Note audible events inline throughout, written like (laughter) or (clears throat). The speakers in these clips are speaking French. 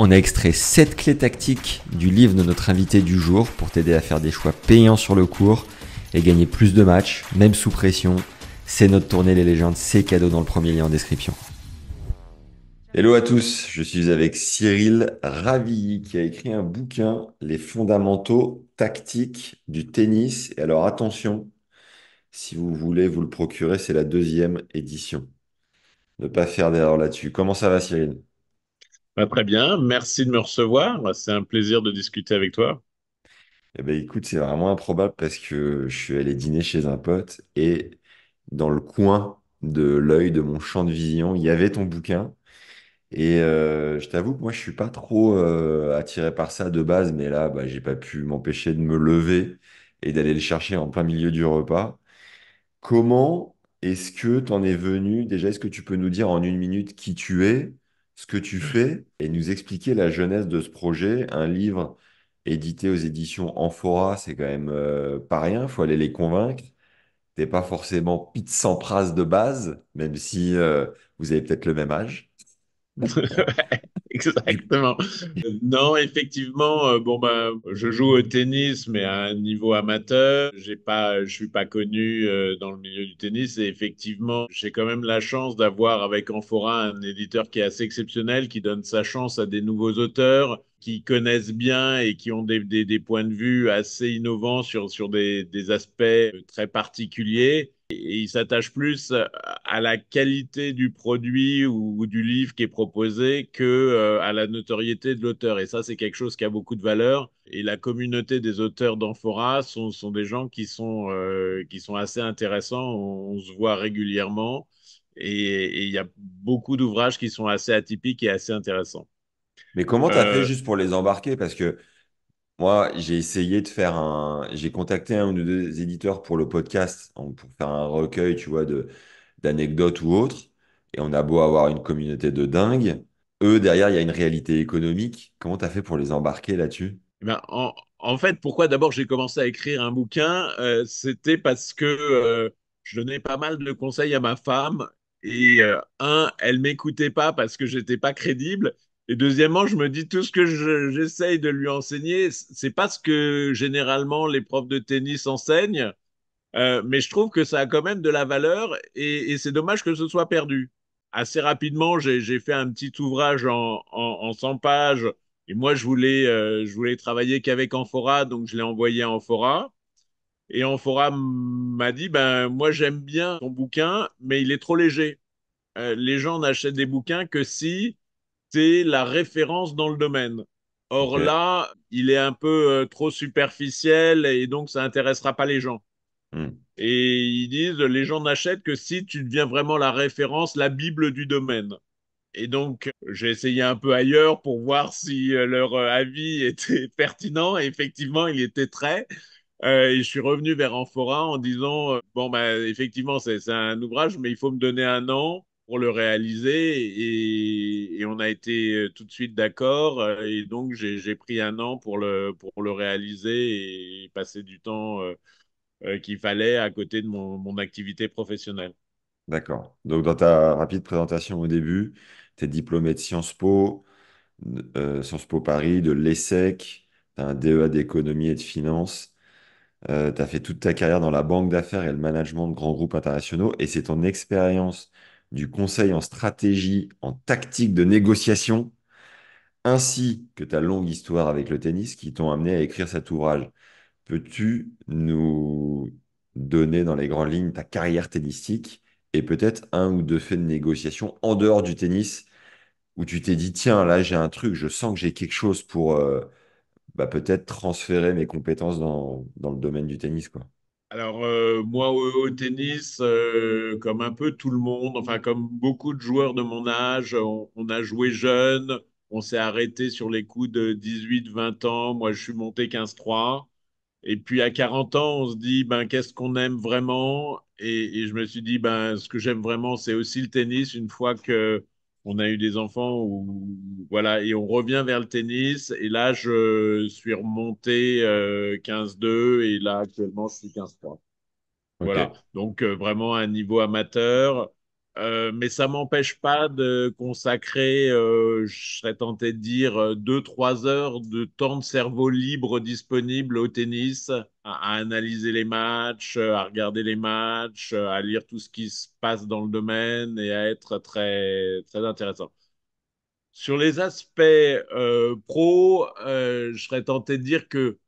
On a extrait 7 clés tactiques du livre de notre invité du jour pour t'aider à faire des choix payants sur le cours et gagner plus de matchs, même sous pression. C'est notre tournée Les Légendes, c'est cadeau dans le premier lien en description. Hello à tous, je suis avec Cyril Ravilly qui a écrit un bouquin, Les fondamentaux tactiques du tennis. Et alors attention, si vous voulez vous le procurer, c'est la deuxième édition. Ne pas faire d'erreur là-dessus. Comment ça va Cyril bah, très bien, merci de me recevoir. Bah, c'est un plaisir de discuter avec toi. Eh ben, écoute, c'est vraiment improbable parce que je suis allé dîner chez un pote et dans le coin de l'œil de mon champ de vision, il y avait ton bouquin. Et euh, je t'avoue que moi, je suis pas trop euh, attiré par ça de base, mais là, je bah, j'ai pas pu m'empêcher de me lever et d'aller le chercher en plein milieu du repas. Comment est-ce que tu en es venu? Déjà, est-ce que tu peux nous dire en une minute qui tu es? ce que tu fais et nous expliquer la jeunesse de ce projet. Un livre édité aux éditions Amphora, c'est quand même euh, pas rien, il faut aller les convaincre. T'es pas forcément pite sans phrase de base, même si euh, vous avez peut-être le même âge. Exactement. Non, effectivement, euh, bon bah, je joue au tennis, mais à un niveau amateur. J'ai pas, je suis pas connu euh, dans le milieu du tennis, et effectivement, j'ai quand même la chance d'avoir avec Amphora un éditeur qui est assez exceptionnel, qui donne sa chance à des nouveaux auteurs qui connaissent bien et qui ont des, points de vue assez innovants sur, des aspects très particuliers et il s'attache plus euh, à la qualité du produit ou, du livre qui est proposé que euh, à la notoriété de l'auteur. Et ça, c'est quelque chose qui a beaucoup de valeur. Et la communauté des auteurs d'Amphora sont, des gens qui sont, euh, qui sont assez intéressants. On, se voit régulièrement et il y a beaucoup d'ouvrages qui sont assez atypiques et assez intéressants. Mais comment tu as fait juste pour les embarquer Parce que moi, j'ai essayé de faire un. J'ai contacté un ou deux éditeurs pour le podcast, pour faire un recueil, tu vois, de d'anecdotes ou autres. Et on a beau avoir une communauté de dingue. Eux, derrière, il y a une réalité économique. Comment tu as fait pour les embarquer là-dessus? Eh ben, en, fait, pourquoi d'abord j'ai commencé à écrire un bouquin, euh, c'était parce que euh, je donnais pas mal de conseils à ma femme et euh, un, elle m'écoutait pas parce que j'étais pas crédible et deuxièmement, je me dis tout ce que j'essaye de lui enseigner, c'est pas ce que généralement les profs de tennis enseignent, euh, mais je trouve que ça a quand même de la valeur et, c'est dommage que ce soit perdu. Assez rapidement, j'ai fait un petit ouvrage en, en, en 100 pages et moi je voulais, euh, je voulais travailler qu'avec Amphora, donc je l'ai envoyé à Amphora. Et Amphora m'a dit, ben moi j'aime bien ton bouquin, mais il est trop léger. Euh, les gens n'achètent des bouquins que si c'est la référence dans le domaine. Or là, il est un peu euh, trop superficiel et donc ça intéressera pas les gens. Hmm. Et ils disent les gens n'achètent que si tu deviens vraiment la référence, la Bible du domaine. Et donc, j'ai essayé un peu ailleurs pour voir si euh, leur euh, avis (laughs) était pertinent. effectivement, il était très. et je suis revenu vers Amphora en disant, bon, ben effectivement, c'est un ouvrage, mais il faut me donner un an pour le réaliser et, on a été euh, tout de suite d'accord euh, et donc j'ai pris un an pour le, pour le réaliser et passer du temps euh, qu'il fallait à côté de mon, activité professionnelle. D'accord. Donc dans ta rapide présentation au début, tu es diplômé de Sciences Po, Sciences Po Paris, de l'ESSEC, tu as un DEA d'économie et de finance. tu as fait toute ta carrière dans la banque d'affaires et le management de grands groupes internationaux et c'est ton expérience du conseil en stratégie, en tactique de négociation, ainsi que ta longue histoire avec le tennis qui t'ont amené à écrire cet ouvrage. Peux-tu nous donner dans les grandes lignes ta carrière tennistique et peut-être un ou deux faits de négociation en dehors du tennis où tu t'es dit, tiens, là j'ai un truc, je sens que j'ai quelque chose pour euh, bah, peut-être transférer mes compétences dans, dans le domaine du tennis, quoi. Alors, euh, moi, au, tennis, euh, comme un peu tout le monde, enfin, comme beaucoup de joueurs de mon âge, on, a joué jeune, on s'est arrêté sur les coups de 18-20 ans. Moi, je suis monté 15-3. Et puis, à 40 ans, on se dit, ben, qu'est-ce qu'on aime vraiment et, et, je me suis dit, ben, ce que j'aime vraiment, c'est aussi le tennis. Une fois que on a eu des enfants où, voilà, et on revient vers le tennis. Et là, je suis remonté 15-2 euh, et là, actuellement, je suis 15-3. Voilà. Donc, euh, vraiment un niveau amateur. Euh, mais ça m'empêche pas de consacrer, euh, je serais tenté de dire, euh, deux 3 heures de temps de cerveau libre disponible au tennis, à, analyser les matchs, euh, à regarder les matchs, à lire tout ce qui se passe dans le domaine et à être très, très intéressant. Sur les aspects euh, pro, je serais tenté de dire que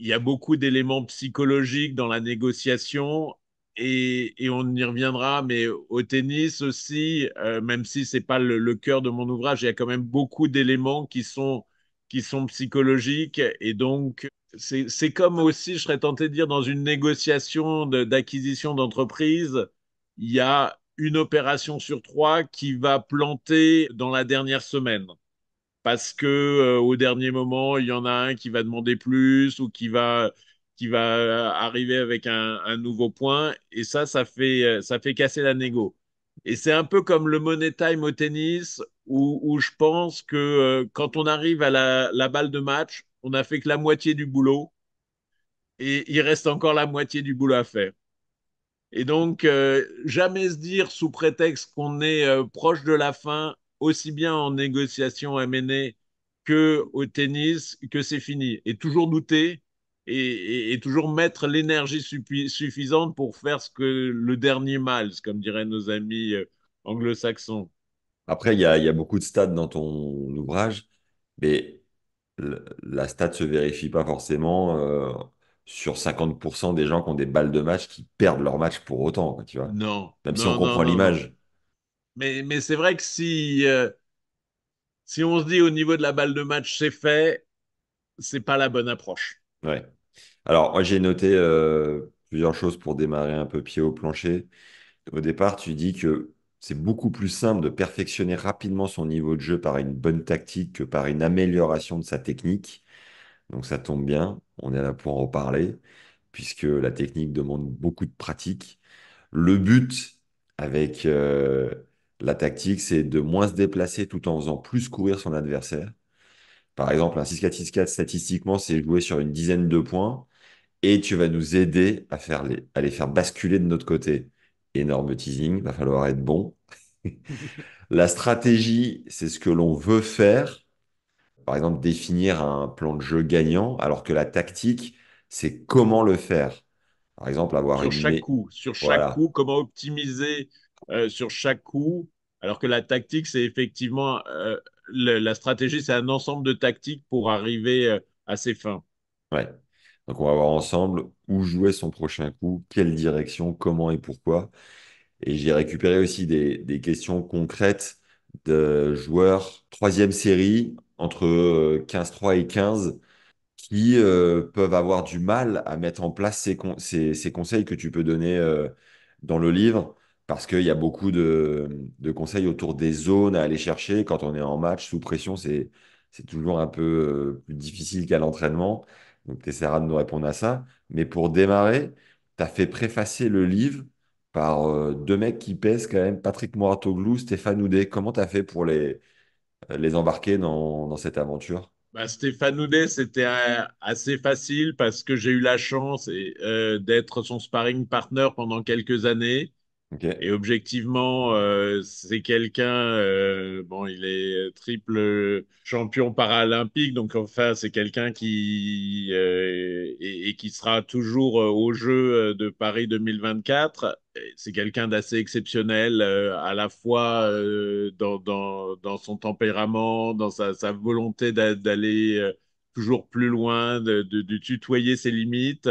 il y a beaucoup d'éléments psychologiques dans la négociation et, on y reviendra, mais au tennis aussi, euh, même si ce n'est pas le, cœur de mon ouvrage, il y a quand même beaucoup d'éléments qui sont, qui sont psychologiques. Et donc, c'est comme aussi, je serais tenté de dire, dans une négociation d'acquisition d'entreprise, il y a une opération sur trois qui va planter dans la dernière semaine. Parce que euh, au dernier moment, il y en a un qui va demander plus ou qui va qui va euh, arriver avec un, nouveau point. Et ça, ça fait, euh, ça fait casser la négo. Et c'est un peu comme le money time au tennis, où, je pense que euh, quand on arrive à la, balle de match, on n'a fait que la moitié du boulot. Et il reste encore la moitié du boulot à faire. Et donc, jamais se dire sous prétexte qu'on est proche de la fin, aussi bien en négociation amenée que au tennis, que c'est fini. Et toujours douter, et, toujours mettre l'énergie suffisante pour faire ce que le dernier mal, comme diraient nos amis euh, anglo-saxons. Après, il y a, beaucoup de stats dans ton ouvrage, mais la la stat se vérifie pas forcément euh, sur 50% des gens qui ont des balles de match qui perdent leur match pour autant, tu vois. Non. Même si on comprend l'image. Mais, mais c'est vrai que si, euh, si on se dit au niveau de la balle de match, c'est fait, c'est pas la bonne approche. Ouais. Alors, moi, j'ai noté euh, plusieurs choses pour démarrer un peu pied au plancher. Au départ, tu dis que c'est beaucoup plus simple de perfectionner rapidement son niveau de jeu par une bonne tactique que par une amélioration de sa technique. Donc, ça tombe bien, on est là pour en reparler, puisque la technique demande beaucoup de pratique. Le but avec euh, la tactique, c'est de moins se déplacer tout en faisant plus courir son adversaire. Par exemple, un 6-4-6-4, statistiquement, c'est jouer sur une dizaine de points et tu vas nous aider à, faire les, à faire basculer de notre côté. Énorme teasing, va falloir être bon. (laughs) la stratégie, c'est ce que l'on veut faire. Par exemple, définir un plan de jeu gagnant, alors que la tactique, c'est comment le faire. Par exemple, avoir sur chaque coup, sur chaque coup, comment optimiser euh, sur chaque coup, alors que la tactique, c'est effectivement euh, la stratégie, c'est un ensemble de tactiques pour arriver euh, à ses fins. Ouais. Donc on va voir ensemble où jouer son prochain coup, quelle direction, comment et pourquoi. Et j'ai récupéré aussi des, questions concrètes de joueurs troisième série entre 15-3 euh, et 15 qui euh, peuvent avoir du mal à mettre en place ces, conseils que tu peux donner dans le livre parce qu'il y a beaucoup de, conseils autour des zones à aller chercher. Quand on est en match sous pression, c'est toujours un peu euh, plus difficile qu'à l'entraînement. Donc, tu essaieras de nous répondre à ça. Mais pour démarrer, tu as fait préfacer le livre par euh, deux mecs qui pèsent quand même, Patrick Mouratoglou, Stéphane Houdet. Comment tu as fait pour les, euh, les embarquer dans, dans cette aventure bah, Stéphane Houdet, c'était assez facile parce que j'ai eu la chance d'être son sparring partner pendant quelques années. Et objectivement, euh, c'est quelqu'un, euh, bon, il est triple champion paralympique, donc enfin, c'est quelqu'un qui euh, qui sera toujours au jeu de Paris 2024. C'est quelqu'un d'assez exceptionnel, à la fois dans, dans, son tempérament, dans sa, volonté d'aller toujours plus loin, de, de tutoyer ses limites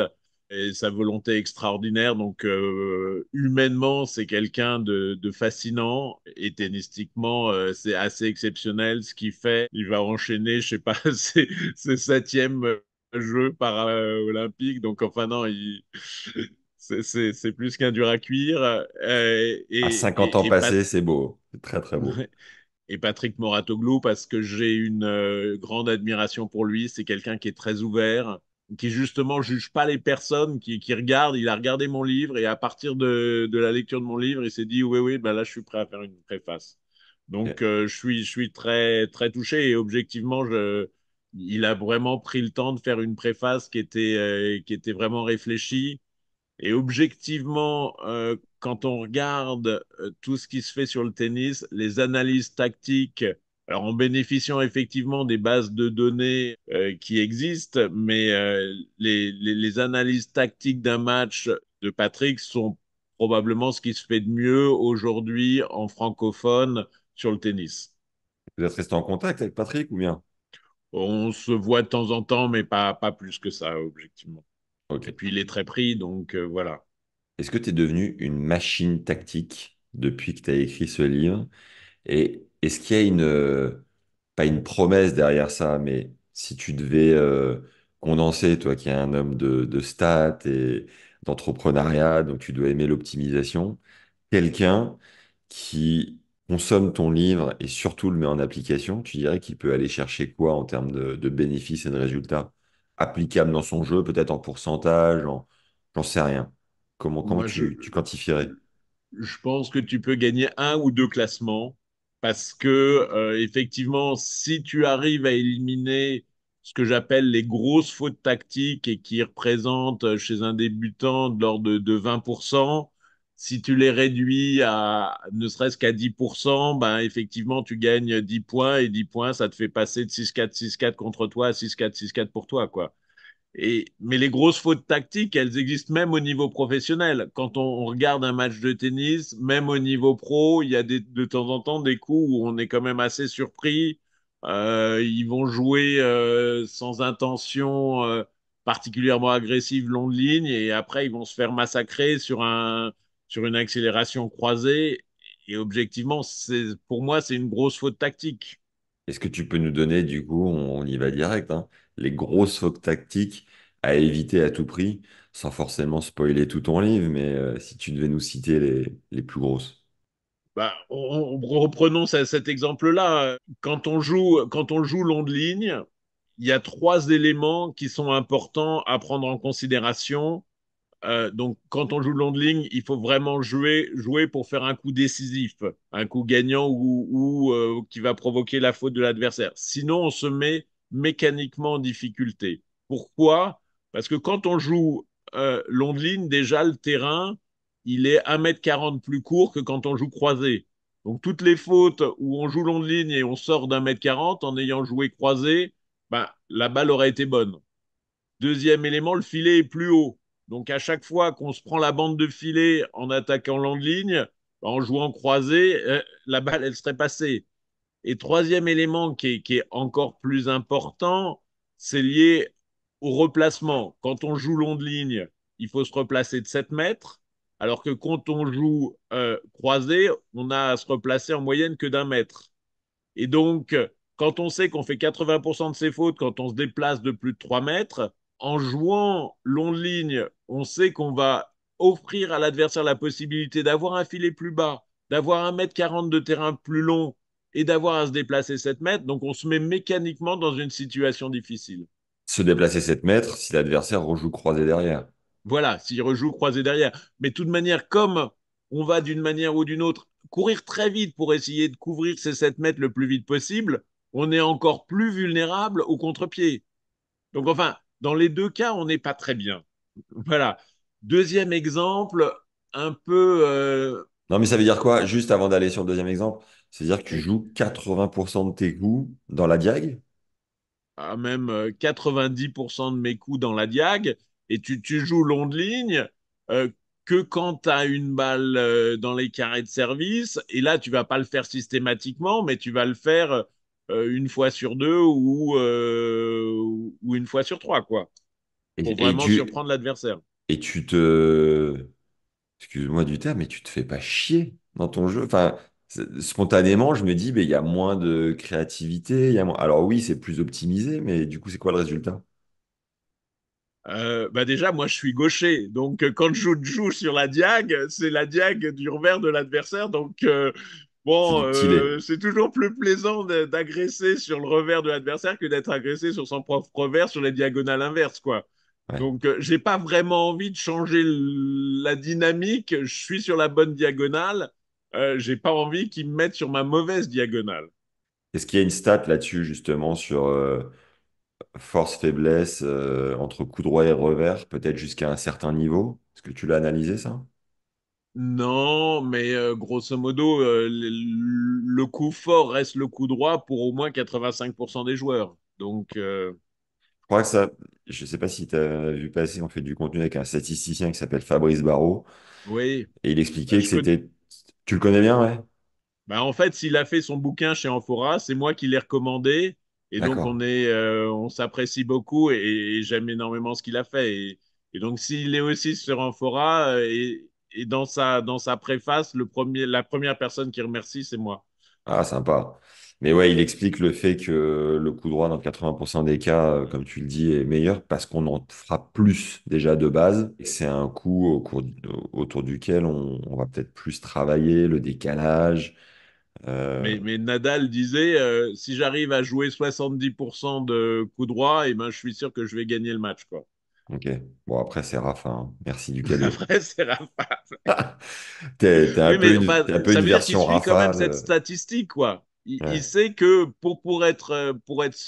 et sa volonté extraordinaire. Donc, euh, humainement, c'est quelqu'un de, fascinant et tennistiquement, euh, c'est assez exceptionnel ce qu'il fait. Il va enchaîner, je sais pas, (laughs) ses, septièmes euh, jeux paralympiques. Donc, enfin, non, il. C'est plus qu'un dur à cuire. et, à ah, 50 ans passés, c'est beau. Très, très beau. et Patrick Moratoglou parce que j'ai une grande admiration pour lui. C'est quelqu'un qui est très ouvert, qui justement juge pas les personnes, qui, qui regarde, il a regardé mon livre et à partir de, la lecture de mon livre, il s'est dit oui, oui, ben là je suis prêt à faire une préface. Donc euh, je suis je suis très très touché et objectivement je il a vraiment pris le temps de faire une préface qui était euh, qui était vraiment réfléchie et objectivement euh, quand on regarde tout ce qui se fait sur le tennis, les analyses tactiques, alors en bénéficiant effectivement des bases de données euh, qui existent, mais euh, les, analyses tactiques d'un match de Patrick sont probablement ce qui se fait de mieux aujourd'hui en francophone sur le tennis. Vous êtes resté en contact avec Patrick ou bien On se voit de temps en temps, mais pas, pas plus que ça, objectivement. Et puis il est très pris, donc euh, voilà. Est-ce que tu es devenu une machine tactique depuis que tu as écrit ce livre Et est-ce qu'il y a une, euh, pas une promesse derrière ça, mais si tu devais euh, condenser, toi qui es un homme de, de stats et d'entrepreneuriat, donc tu dois aimer l'optimisation, quelqu'un qui consomme ton livre et surtout le met en application, tu dirais qu'il peut aller chercher quoi en termes de, bénéfices et de résultats applicables dans son jeu, peut-être en pourcentage, j'en sais rien. Comment, comment tu, tu quantifierais? Je pense que tu peux gagner un ou deux classements parce que euh, effectivement, si tu arrives à éliminer ce que j'appelle les grosses fautes tactiques et qui représentent euh, chez un débutant de l'ordre de, 20%, si tu les réduis à ne serait-ce qu'à 10%, ben effectivement, tu gagnes 10 points et 10 points, ça te fait passer de 6-4, 6-4 contre toi à 6-4, 6-4 pour toi, quoi mais les grosses fautes tactiques, elles existent même au niveau professionnel. Quand on, regarde un match de tennis, même au niveau pro, il y a de temps en temps des coups où on est quand même assez surpris. Euh, ils vont jouer euh, sans intention euh, particulièrement agressive long ligne et après ils vont se faire massacrer sur, une accélération croisée. Et objectivement, pour moi, c'est une grosse faute tactique. Est-ce que tu peux nous donner, du coup, on, y va direct, hein les grosses fautes tactiques à éviter à tout prix, sans forcément spoiler tout ton livre, mais euh, si tu devais nous citer les, plus grosses. Bah, on, reprenons cet exemple-là. Quand on joue, quand on joue long de ligne, il y a trois éléments qui sont importants à prendre en considération. Euh, donc, quand on joue long de ligne, il faut vraiment jouer, jouer pour faire un coup décisif, un coup gagnant ou, euh, qui va provoquer la faute de l'adversaire. Sinon, on se met mécaniquement en difficulté. Pourquoi Parce que quand on joue euh, long de ligne, déjà le terrain, il est 1m40 plus court que quand on joue croisé. Donc toutes les fautes où on joue longue ligne et on sort d'un m 40 en ayant joué croisé, bah la balle aurait été bonne. Deuxième élément, le filet est plus haut. Donc à chaque fois qu'on se prend la bande de filet en attaquant longue ligne, ben, en jouant croisé, euh, la balle, elle serait passée. Et troisième élément qui est, encore plus important, c'est lié au replacement. Quand on joue long de ligne, il faut se replacer de 7 mètres, alors que quand on joue euh, croisé, on a à se replacer en moyenne que d'un mètre. Et donc, quand on sait qu'on fait 80% de ses fautes quand on se déplace de plus de 3 mètres, en jouant long de ligne, on sait qu'on va offrir à l'adversaire la possibilité d'avoir un filet plus bas, d'avoir 1 mètre 40 de terrain plus long et d'avoir à se déplacer 7 mètres. Donc on se met mécaniquement dans une situation difficile. Se déplacer 7 mètres si l'adversaire rejoue croisé derrière. Voilà, s'il rejoue croisé derrière. Mais de toute manière, comme on va d'une manière ou d'une autre courir très vite pour essayer de couvrir ces 7 mètres le plus vite possible, on est encore plus vulnérable au contre-pied. Donc enfin, dans les deux cas, on n'est pas très bien. Voilà. Deuxième exemple, un peu... Euh, non mais ça veut dire quoi Juste avant d'aller sur le deuxième exemple, c'est-à-dire que tu joues 80% de tes coups dans la diag ah, Même 90% euh, de mes coups dans la diag. Et tu, joues long de ligne euh, que quand tu as une balle euh, dans les carrés de service. Et là, tu vas pas le faire systématiquement, mais tu vas le faire une fois sur deux ou, ou une fois sur trois, quoi. Pour vraiment surprendre l'adversaire. Et tu te. Excuse-moi du terme, mais tu te fais pas chier dans ton jeu. Enfin, spontanément, je me dis, mais il y a moins de créativité. Alors oui, c'est plus optimisé, mais du coup, c'est quoi le résultat? Euh, bah déjà, moi, je suis gaucher. Donc, euh, quand je joue, sur la diague, c'est la diague du revers de l'adversaire. Donc, euh, bon, c'est toujours plus plaisant d'agresser sur le revers de l'adversaire que d'être agressé sur son propre revers, sur les diagonales inverse quoi. je Donc, j'ai pas vraiment envie de changer la dynamique. Je suis sur la bonne diagonale. Euh, j'ai pas envie qu'ils me mettent sur ma mauvaise diagonale. Est-ce qu'il y a une stat là-dessus, justement, sur euh, force-faiblesse euh, entre coup droit et revers, peut-être jusqu'à un certain niveau Est-ce que tu l'as analysé, ça non, mais grosso modo, le, coup fort reste le coup droit pour au moins 85% des joueurs. Donc, Je crois que ça, je ne sais pas si tu as vu passer, on fait du contenu avec un statisticien qui s'appelle Fabrice Barrault. Oui. Et il expliquait bah, que c'était tu le connais bien, ouais bah, En fait, s'il a fait son bouquin chez Amphora, c'est moi qui l'ai recommandé. Et donc, on est, euh, on s'apprécie beaucoup et, j'aime énormément ce qu'il a fait. Et, donc, s'il est aussi sur Amphora, euh, et, et, dans, sa, dans sa préface, le premier, la première personne qui remercie, c'est moi. Ah, sympa. Mais ouais, il explique le fait que le coup droit, dans 80% des cas, euh, comme tu le dis, est meilleur parce qu'on en fera plus déjà de base. C'est un coup autour duquel on, va peut-être plus travailler, le décalage. Euh. Mais, Nadal disait euh, si j'arrive à jouer 70% de coup droit, et eh ben, je suis sûr que je vais gagner le match. Quoi. Ok. Bon, après, c'est Rafa. Hein. Merci du cadeau. (laughs) après, c'est Rafa. (laughs) t'es, un, peu une, enfin, un version Rafa. quand même cette statistique, quoi. Il, sait que pour, pour, être, euh, pour être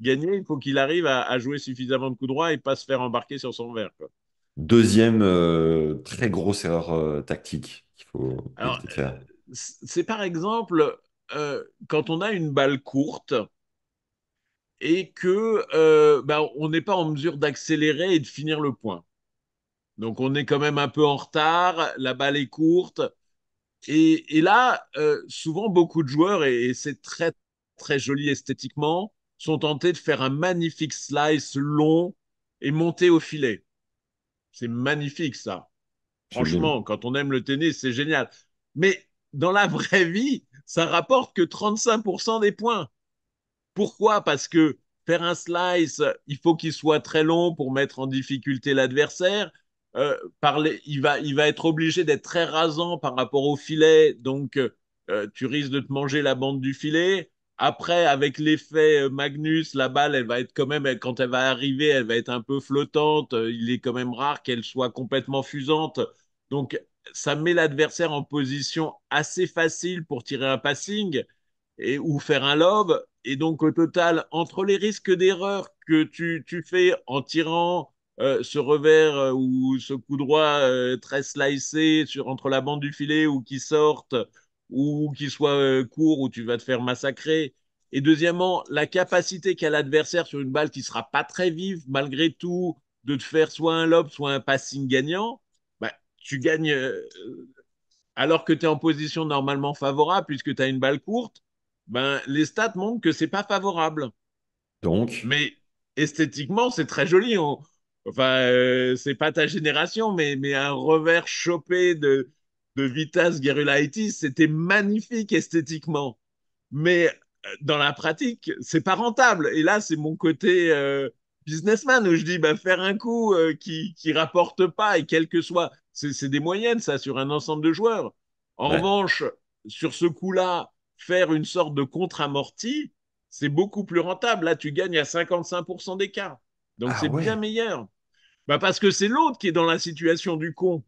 gagné, il faut qu'il arrive à, jouer suffisamment de coups droits et pas se faire embarquer sur son verre. Deuxième euh, très grosse erreur euh, tactique qu'il faut faire. C'est par exemple quand on a une balle courte et que bah, on n'est pas en mesure d'accélérer et de finir le point. Donc on est quand même un peu en retard, la balle est courte, et, là, euh, souvent, beaucoup de joueurs, et, et c'est très, très joli esthétiquement, sont tentés de faire un magnifique slice long et monter au filet. C'est magnifique, ça. Franchement, quand on aime le tennis, c'est génial. Mais dans la vraie vie, ça rapporte que 35% des points. Pourquoi Parce que faire un slice, il faut qu'il soit très long pour mettre en difficulté l'adversaire. Euh, il, va, être obligé d'être très rasant par rapport au filet, donc euh, euh, tu risques de te manger la bande du filet. Après, avec l'effet Magnus, la balle, elle va être quand même, quand elle va arriver, elle va être un peu flottante. Il est quand même rare qu'elle soit complètement fusante. Donc, ça met l'adversaire en position assez facile pour tirer un passing et, ou faire un lob. Et donc, au total, entre les risques d'erreur que tu fais en tirant, euh, ce revers euh, ou ce coup droit euh, très slicé sur, entre la bande du filet ou qui sorte ou qui soit court où tu vas te faire massacrer. Et deuxièmement, la capacité qu'a l'adversaire sur une balle qui sera pas très vive malgré tout de te faire soit un lob, soit un passing gagnant, bah, tu gagnes alors que tu es en position normalement favorable puisque tu as une balle courte. Ben, les stats montrent que c'est pas favorable. Donc. Mais esthétiquement, c'est très joli. On, enfin, euh, c'est pas ta génération, mais, un revers chopé de, de Vitas Gerulaitis, c'était magnifique esthétiquement. Mais euh, dans la pratique, c'est pas rentable. Et là, c'est mon côté euh, businessman où je dis, bah, faire un coup qui, qui rapporte pas et quel que soit, c'est des moyennes, ça, sur un ensemble de joueurs. En revanche, sur ce coup-là, faire une sorte de contre-amorti, c'est beaucoup plus rentable. Là, tu gagnes à 55% des d'écart. Donc, ah c'est bien meilleur. Bah, parce que c'est l'autre qui est dans la situation du con.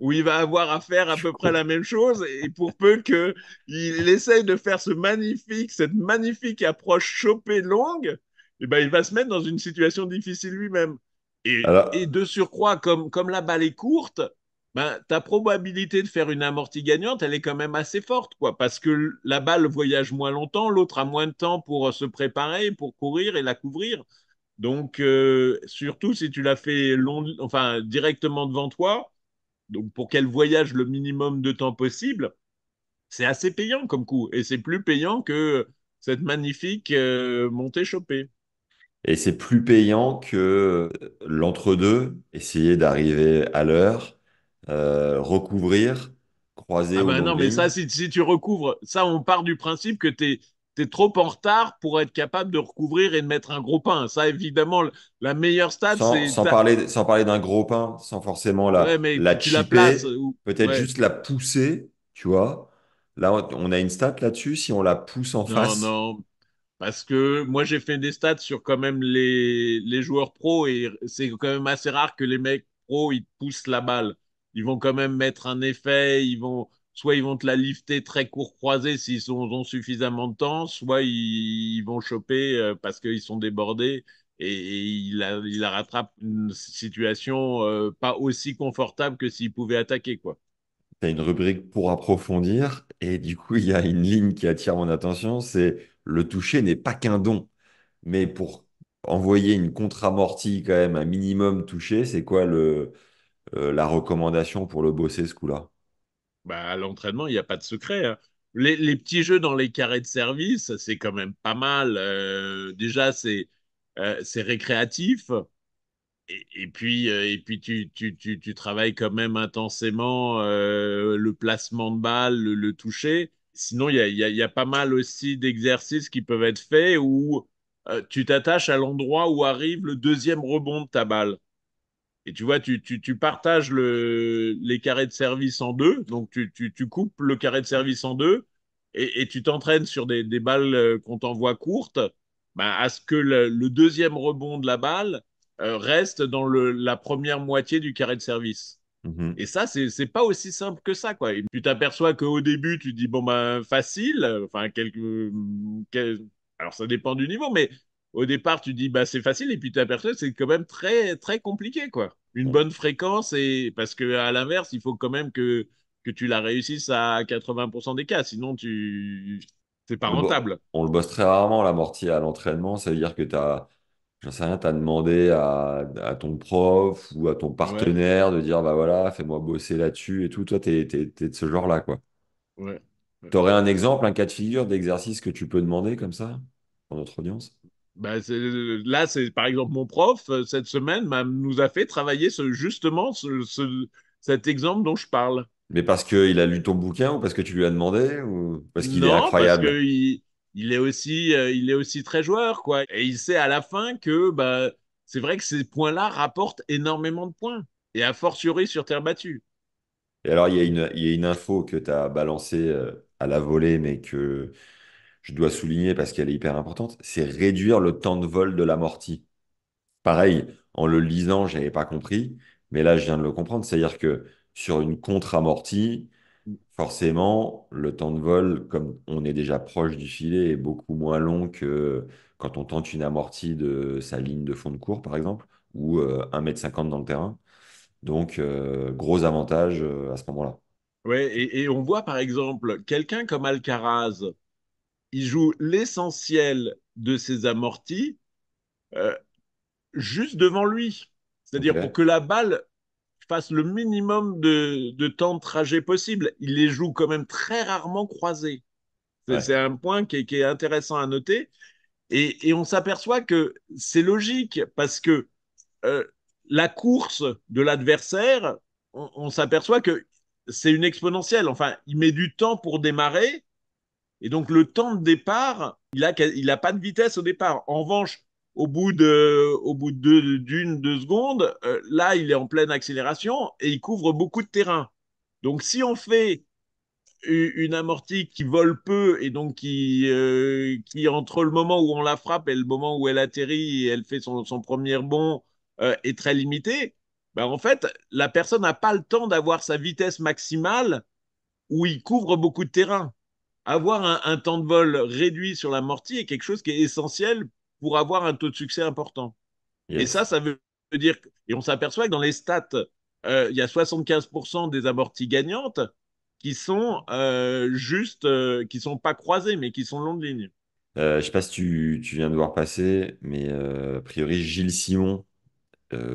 Où il va avoir à faire à peu (laughs) près la même chose, et pour peu qu'il essaye de faire ce magnifique, cette magnifique approche chopée longue, eh ben il va se mettre dans une situation difficile lui-même. Et, et, de surcroît, comme, comme la balle est courte, ben, ta probabilité de faire une amortie gagnante, elle est quand même assez forte, quoi, parce que la balle voyage moins longtemps, l'autre a moins de temps pour se préparer, pour courir et la couvrir. Donc, euh, surtout si tu l'as fait long, enfin, directement devant toi, donc pour qu'elle voyage le minimum de temps possible, c'est assez payant comme coup, Et c'est plus payant que cette magnifique euh, montée chopée. Et c'est plus payant que l'entre-deux, essayer d'arriver à l'heure, euh, recouvrir, croiser. Ah bah non, mais ça, si, si, tu recouvres, ça, on part du principe que tu es tu es trop en retard pour être capable de recouvrir et de mettre un gros pain. Ça, évidemment, la meilleure stade, Sans, parler, d'un gros pain, sans forcément la, la, chipper, peut-être juste la pousser, tu vois. Là, on a une stat là-dessus, si on la pousse en face. Non, non. Parce que moi, j'ai fait des stats sur quand même les, les joueurs pros et c'est quand même assez rare que les mecs pros, ils poussent la balle. Ils vont quand même mettre un effet, ils vont soit ils vont te la lifter très court croisé s'ils ont suffisamment de temps, soit ils, vont choper euh, parce qu'ils sont débordés et, ils il, rattrape une situation euh, pas aussi confortable que s'ils pouvaient attaquer. quoi. Tu as une rubrique pour approfondir et du coup, il y a une ligne qui attire mon attention, c'est le toucher n'est pas qu'un don, mais pour envoyer une contre-amortie quand même, un minimum touché, c'est quoi le, euh, la recommandation pour le bosser ce coup-là bah, à l'entraînement, il n'y a pas de secret. Hein. Les, petits jeux dans les carrés de service, c'est quand même pas mal. Euh, déjà, euh, c'est récréatif. Et, puis, et puis euh, tu, travailles quand même intensément le placement de balle, le, toucher. Sinon, il y a, y a, pas mal aussi d'exercices qui peuvent être faits où tu t'attaches à l'endroit où arrive le deuxième rebond de ta balle. Et tu vois, tu, tu, partages le, les carrés de service en deux, donc tu, coupes le carré de service en deux et, tu t'entraînes sur des, balles euh, qu'on t'envoie courtes, bah, à ce que le, deuxième rebond de la balle euh, reste dans la première moitié du carré de service. Mm-hmm. Et ça, c'est pas aussi simple que ça, quoi. tu t'aperçois qu'au début, tu dis, bon, ben, facile, enfin, quelque, alors ça dépend du niveau, mais au départ, tu dis bah c'est facile et puis tu aperçois c'est quand même très très compliqué quoi. Une bonne fréquence et parce que à l'inverse, il faut quand même que que tu la réussisses à 80% des cas, sinon tu c'est pas rentable. On le bosse très rarement l'amorti à l'entraînement, ça veut dire que tu as sais rien, demandé à, ton prof ou à ton partenaire de dire bah voilà, fais-moi bosser là-dessus et tout, toi tu es, de ce genre-là quoi. Ouais. Tu aurais un exemple, un cas de figure d'exercice que tu peux demander comme ça pour notre audience ben, là, c'est par exemple mon prof, euh, cette semaine, nous a fait travailler ce, justement ce, cet exemple dont je parle. Mais parce qu'il a lu ton bouquin ou parce que tu lui as demandé ou parce qu'il est incroyable parce que il, est aussi, euh, il est aussi très joueur, quoi. Et il sait à la fin que bah, c'est vrai que ces points-là rapportent énormément de points, et a fortiori sur terre battue. Et alors, il y a il y a une info que tu as balancée euh, à la volée, mais que je dois souligner parce qu'elle est hyper importante, c'est réduire le temps de vol de l'amorti. Pareil, en le lisant, je n'avais pas compris, mais là, je viens de le comprendre. C'est-à-dire que sur une contre-amortie, forcément, le temps de vol, comme on est déjà proche du filet, est beaucoup moins long que quand on tente une amortie de sa ligne de fond de cours, par exemple, ou 1,50 euh, 1m50 dans le terrain. Donc, euh, gros avantage euh, à ce moment-là. Oui, et, on voit par exemple quelqu'un comme Alcaraz, il joue l'essentiel de ses amortis euh, juste devant lui. C'est-à-dire pour que la balle fasse le minimum de, temps de trajet possible. Il les joue quand même très rarement croisés. C'est un point qui est, intéressant à noter. Et, on s'aperçoit que c'est logique parce que euh, la course de l'adversaire, on s'aperçoit que c'est une exponentielle. Enfin, il met du temps pour démarrer et donc, le temps de départ, il n'a il a pas de vitesse au départ. En revanche, au bout de, d'une, deux secondes, euh, là, il est en pleine accélération et il couvre beaucoup de terrain. Donc, si on fait une amortie qui vole peu et donc euh, qui, entre le moment où on la frappe et le moment où elle atterrit et elle fait son, premier bond euh, est très limitée, ben, en fait, la personne n'a pas le temps d'avoir sa vitesse maximale où il couvre beaucoup de terrain avoir un, temps de vol réduit sur la est quelque chose qui est essentiel pour avoir un taux de succès important. Et ça, ça veut dire, et on s'aperçoit que dans les stats, euh, il y a 75% des amorties gagnantes qui sont euh, juste, euh, qui sont pas croisées, mais qui sont longues lignes. ligne. je sais pas si tu, viens de voir passer, mais a priori, Gilles Simon,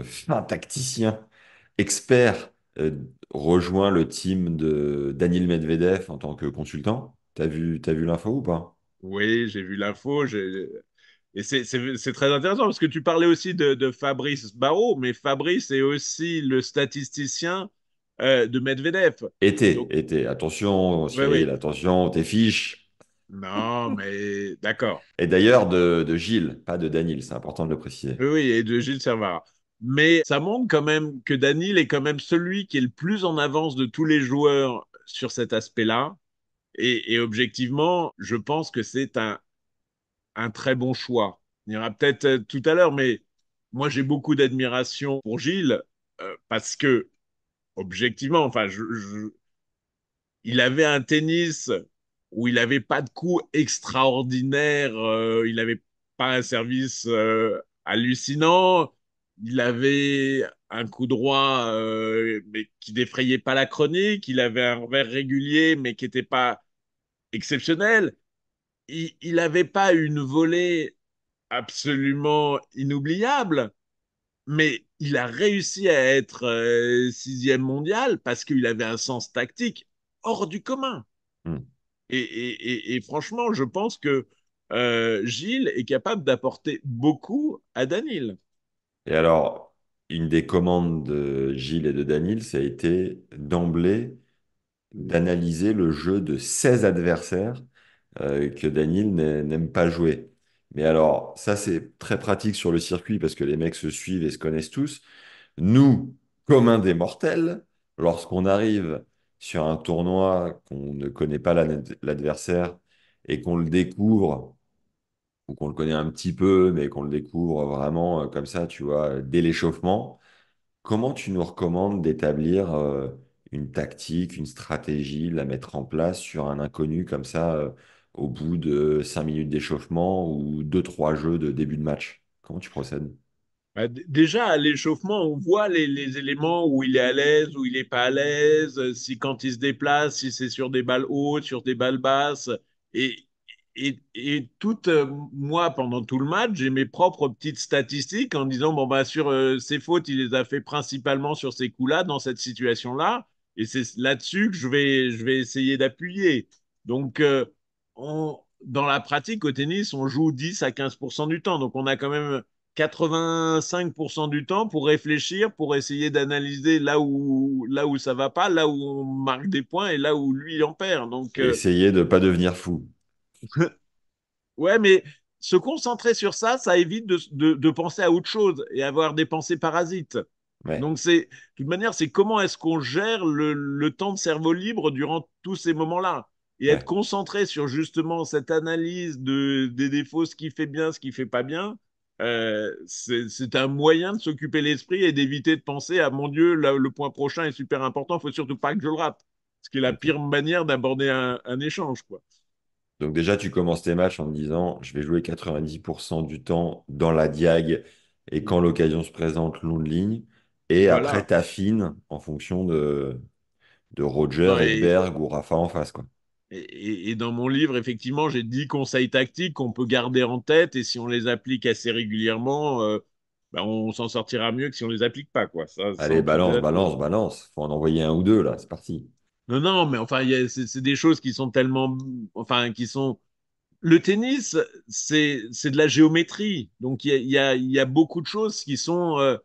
fin (laughs) tacticien, expert, rejoint le team de Daniel Medvedev en tant que consultant. T'as vu, as vu l'info ou pas Oui, j'ai vu l'info. Et c'est très intéressant parce que tu parlais aussi de, Fabrice Barrault, mais Fabrice est aussi le statisticien euh, de Medvedev. Était, Attention, Cyril, attention, tes fiches. Non, mais d'accord. Et d'ailleurs de, de, Gilles, pas de Daniel. c'est important de le préciser. Oui, et de Gilles Servara. Mais ça montre quand même que Daniel est quand même celui qui est le plus en avance de tous les joueurs sur cet aspect-là. Et, objectivement, je pense que c'est un, un très bon choix. y aura peut-être euh, tout à l'heure, mais moi j'ai beaucoup d'admiration pour Gilles euh, parce que, objectivement, enfin, je, il avait un tennis où il n'avait pas de coup extraordinaire, euh, il n'avait pas un service hallucinant, il avait un coup droit mais qui défrayait pas la chronique, il avait un revers régulier mais qui n'était pas exceptionnel. Il n'avait pas une volée absolument inoubliable, mais il a réussi à être euh, sixième mondial parce qu'il avait un sens tactique hors du commun. Hmm. Et, franchement, je pense que euh, Gilles est capable d'apporter beaucoup à Danil. Et alors, une des commandes de Gilles et de Danil, ça a été d'emblée d'analyser le jeu de 16 adversaires euh, que Daniel n'aime pas jouer. Mais alors, ça, c'est très pratique sur le circuit parce que les mecs se suivent et se connaissent tous. Nous, comme un des mortels, lorsqu'on arrive sur un tournoi qu'on ne connaît pas l'adversaire et qu'on le découvre, ou qu'on le connaît un petit peu, mais qu'on le découvre vraiment euh, comme ça, tu vois, dès l'échauffement, comment tu nous recommandes d'établir euh, une tactique, une stratégie, la mettre en place sur un inconnu comme ça euh, au bout de 5 minutes d'échauffement ou 2 trois jeux de début de match Comment tu procèdes bah, Déjà, à l'échauffement, on voit les, éléments où il est à l'aise, où il n'est pas à l'aise, euh, si quand il se déplace, si c'est sur des balles hautes, sur des balles basses. Et, et, et toute, euh, moi, pendant tout le match, j'ai mes propres petites statistiques en disant, bon, bah, sur ces ses fautes, il les a fait principalement sur ces coups-là, dans cette situation-là. Et c'est là-dessus que je vais, je vais essayer d'appuyer. Donc, euh, dans la pratique, au tennis, on joue 10 à 15 du temps. Donc, on a quand même 85% du temps pour réfléchir, pour essayer d'analyser là où, là où ça va pas, là où on marque des points et là où lui il en perd. Donc, euh, Essayer de ne pas devenir fou. (laughs) ouais, mais se concentrer sur ça, ça évite de, de penser à autre chose et avoir des pensées parasites. Donc, c'est, de toute manière, c'est comment est-ce qu'on gère le, temps de cerveau libre durant tous ces moments-là et être concentré sur justement cette analyse de, des défauts, ce qui fait bien, ce qui fait pas bien. Euh, c'est un moyen de s'occuper l'esprit et d'éviter de penser à mon Dieu, le point prochain est super important, faut surtout pas que je le rate. Ce qui est la pire manière d'aborder un, échange. Quoi. Donc, déjà, tu commences tes matchs en disant je vais jouer 90% du temps dans la diag et quand mmh. l'occasion se présente, longue ligne. Et après, t'affines en fonction de, de Roger, bah, et- ou Rafa en face, quoi. Et, dans mon livre, effectivement, j'ai 10 conseils tactiques qu'on peut garder en tête et si on les applique assez régulièrement, euh, bah, on s'en sortira mieux que si on les applique pas, quoi. Ça, Allez, balance, balance, balance, balance. Faut en envoyer un ou deux, là. C'est parti. Non, non, mais enfin, c'est des choses qui sont tellement, enfin, qui sont. Le tennis, c'est c'est de la géométrie, donc il y a, il y a- beaucoup de choses qui sont euh,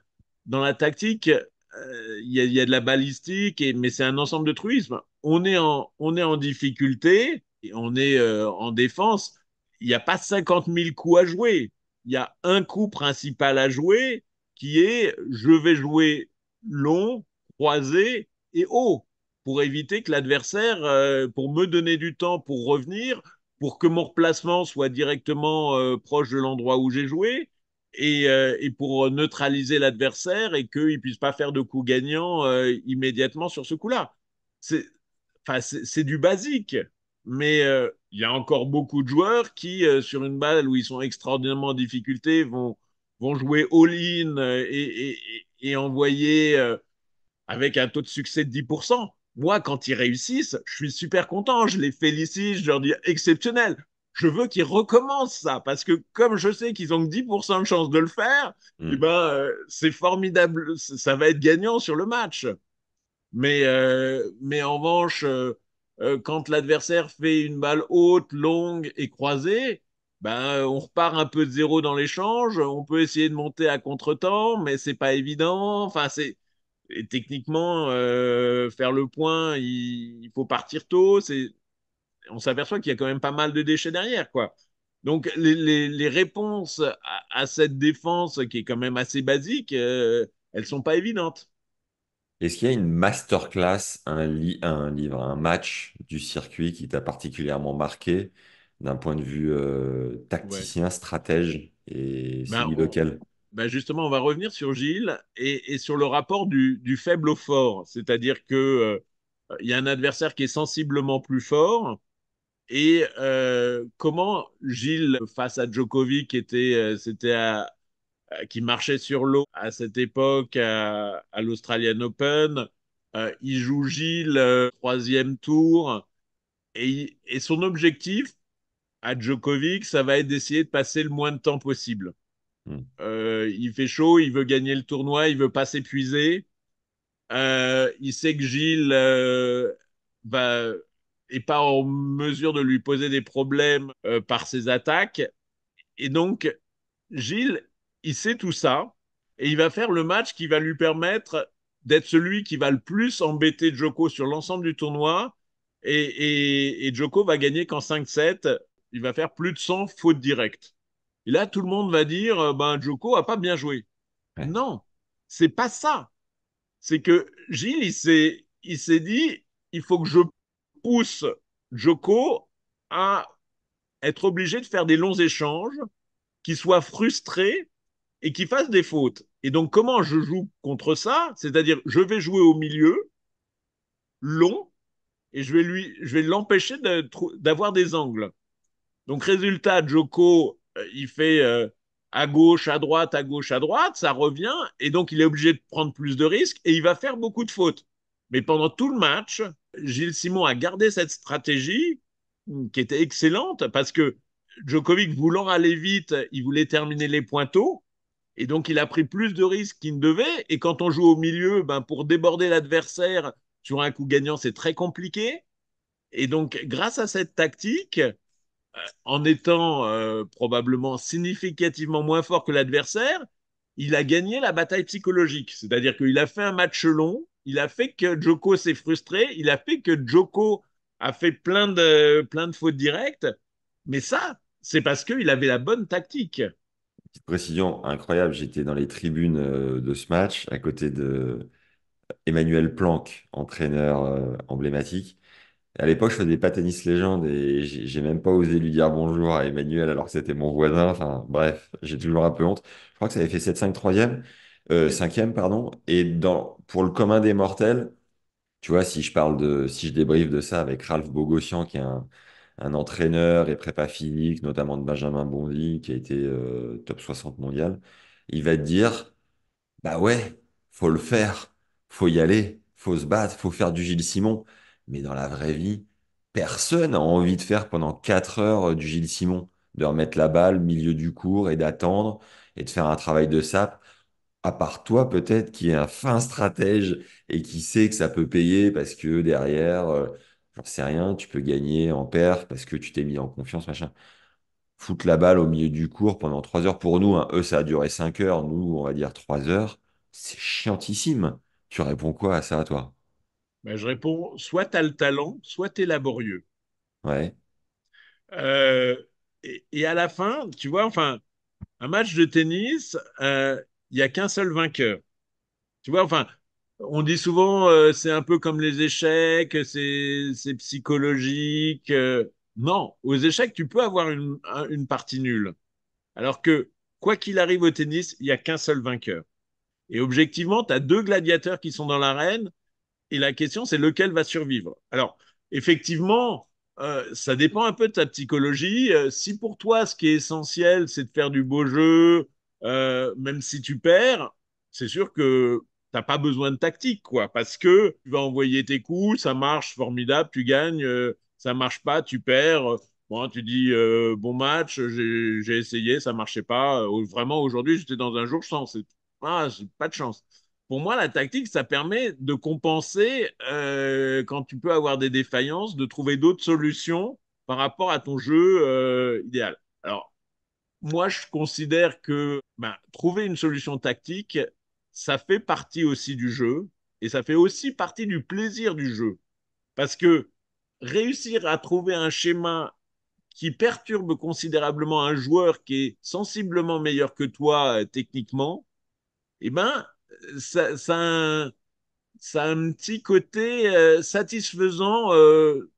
dans la tactique, euh, il y, a de la balistique, mais c'est un ensemble de truismes. On est en, difficulté, et on est euh, en défense. Il n'y a pas 50 000 coups à jouer. Il y a un coup principal à jouer qui est je vais jouer long, croisé et haut pour éviter que l'adversaire, euh, pour me donner du temps pour revenir, pour que mon replacement soit directement proche de l'endroit où j'ai joué, euh, et, pour neutraliser l'adversaire et qu'ils ne puisse pas faire de coup gagnant euh, immédiatement sur ce coup-là. C'est, enfin, c'est, du basique, mais euh, il y a encore beaucoup de joueurs qui, sur une balle où ils sont extraordinairement en difficulté, vont, jouer all-in et, et, envoyer avec un taux de succès de 10%. Moi, quand ils réussissent, je suis super content, je les félicite, je leur dis exceptionnel je veux qu'ils recommencent ça parce que comme je sais qu'ils ont 10% de chance de le faire, mm. eh ben euh, c'est formidable, ça va être gagnant sur le match. Mais euh, mais en revanche, euh, quand l'adversaire fait une balle haute, longue et croisée, ben on repart un peu de zéro dans l'échange. On peut essayer de monter à contretemps, mais c'est pas évident. Enfin c'est techniquement faire le point, il, il faut partir tôt. C'est on s'aperçoit qu'il y a quand même pas mal de déchets derrière, quoi. Donc, les, réponses à, cette défense qui est quand même assez basique, euh, elles sont pas évidentes. Est-ce qu'il y a une masterclass, un, un livre, un match du circuit qui t'a particulièrement marqué d'un point de vue euh, tacticien, stratège et ben, ben, Justement, on va revenir sur Gilles et, sur le rapport du, faible au fort. C'est-à-dire qu'il euh, y a un adversaire qui est sensiblement plus fort et euh, comment Gilles, face à Djokovic, qui était, euh, c'était qui marchait sur l'eau à cette époque à, l'Australian Open, euh, il joue Gilles troisième tour et, son objectif à Djokovic, ça va être d'essayer de passer le moins de temps possible. Hmm. il fait chaud, il veut gagner le tournoi, il veut pas s'épuiser. il sait que Gilles va et pas en mesure de lui poser des problèmes euh, par ses attaques. Et donc, Gilles, il sait tout ça et il va faire le match qui va lui permettre d'être celui qui va le plus embêter Joko sur l'ensemble du tournoi. Et, et, Joko va gagner qu'en 5-7. Il va faire plus de 100 fautes directes. Et là, tout le monde va dire, euh, ben, Joko a pas bien joué. Non, c'est pas ça. C'est que Gilles, il s'est dit, il faut que je pousse Joko à être obligé de faire des longs échanges, qui soit frustré et qui fasse des fautes. Et donc, comment je joue contre ça C'est-à-dire, je vais jouer au milieu, long, et je vais lui, je vais l'empêcher d'avoir des angles. Donc, résultat, Joko, euh, il fait euh, à gauche, à droite, à gauche, à droite, ça revient, et donc il est obligé de prendre plus de risques, et il va faire beaucoup de fautes. Mais pendant tout le match, Gilles Simon a gardé cette stratégie qui était excellente parce que Djokovic, voulant aller vite, il voulait terminer les points tôt. Et donc, il a pris plus de risques qu'il ne devait. Et quand on joue au milieu, ben, pour déborder l'adversaire sur un coup gagnant, c'est très compliqué. Et donc, grâce à cette tactique, euh, en étant euh, probablement significativement moins fort que l'adversaire, il a gagné la bataille psychologique. C'est-à-dire qu'il a fait un match long, il a fait que Joko s'est frustré, il a fait que Joko a fait plein de, plein de fautes directes. Mais ça, c'est parce qu'il avait la bonne tactique. Petite précision incroyable, j'étais dans les tribunes euh, de ce match à côté de euh, Emmanuel Planck, entraîneur euh, emblématique. À l'époque, je faisais pas tennis légende et j'ai même pas osé lui dire bonjour à Emmanuel alors que c'était mon voisin. Enfin, bref, j'ai toujours un peu honte. Je crois que ça avait fait 7-5 troisième, euh, cinquième, pardon. Et dans, pour le commun des mortels, tu vois, si je parle de, si je débriefe de ça avec Ralph Bogossian, qui est un, entraîneur et prépa physique, notamment de Benjamin Bondy, qui a été euh, top 60 mondial, il va te dire, bah ouais, faut le faire, faut y aller, faut se battre, faut faire du Gilles Simon. Mais dans la vraie vie, personne n'a envie de faire pendant 4 heures euh, du Gilles Simon, de remettre la balle au milieu du cours et d'attendre et de faire un travail de sap. À part toi, peut-être, qui est un fin stratège et qui sait que ça peut payer parce que derrière, euh, j'en sais rien, tu peux gagner en paire parce que tu t'es mis en confiance, machin. Foutre la balle au milieu du cours pendant 3 heures pour nous, hein, eux, ça a duré 5 heures, nous, on va dire 3 heures, c'est chiantissime. Tu réponds quoi à ça, toi ben, je réponds soit tu as le talent, soit tu es laborieux. Ouais. Euh, et, à la fin, tu vois, enfin, un match de tennis, il euh, y n'y a qu'un seul vainqueur. Tu vois, enfin, on dit souvent, euh, c'est un peu comme les échecs, c'est psychologique. non, aux échecs, tu peux avoir une, une partie nulle. Alors que, quoi qu'il arrive au tennis, il n'y a qu'un seul vainqueur. Et objectivement, tu as deux gladiateurs qui sont dans l'arène. Et la question, c'est lequel va survivre. Alors, effectivement, euh, ça dépend un peu de ta psychologie. Euh, si pour toi, ce qui est essentiel, c'est de faire du beau jeu, euh, même si tu perds, c'est sûr que tu t'as pas besoin de tactique, quoi, parce que tu vas envoyer tes coups, ça marche, formidable, tu gagnes, ça marche pas, tu perds. Bon, hein, tu dis bon match, j'ai essayé, ça marchait pas. vraiment, aujourd'hui, j'étais dans un jour sans. Ah, j'ai pas de chance pour moi, la tactique, ça permet de compenser euh, quand tu peux avoir des défaillances, de trouver d'autres solutions par rapport à ton jeu euh, idéal. Alors, moi, je considère que ben, trouver une solution tactique, ça fait partie aussi du jeu et ça fait aussi partie du plaisir du jeu. Parce que réussir à trouver un schéma qui perturbe considérablement un joueur qui est sensiblement meilleur que toi euh, techniquement, eh ben, ça, a un, un, petit côté euh, satisfaisant euh,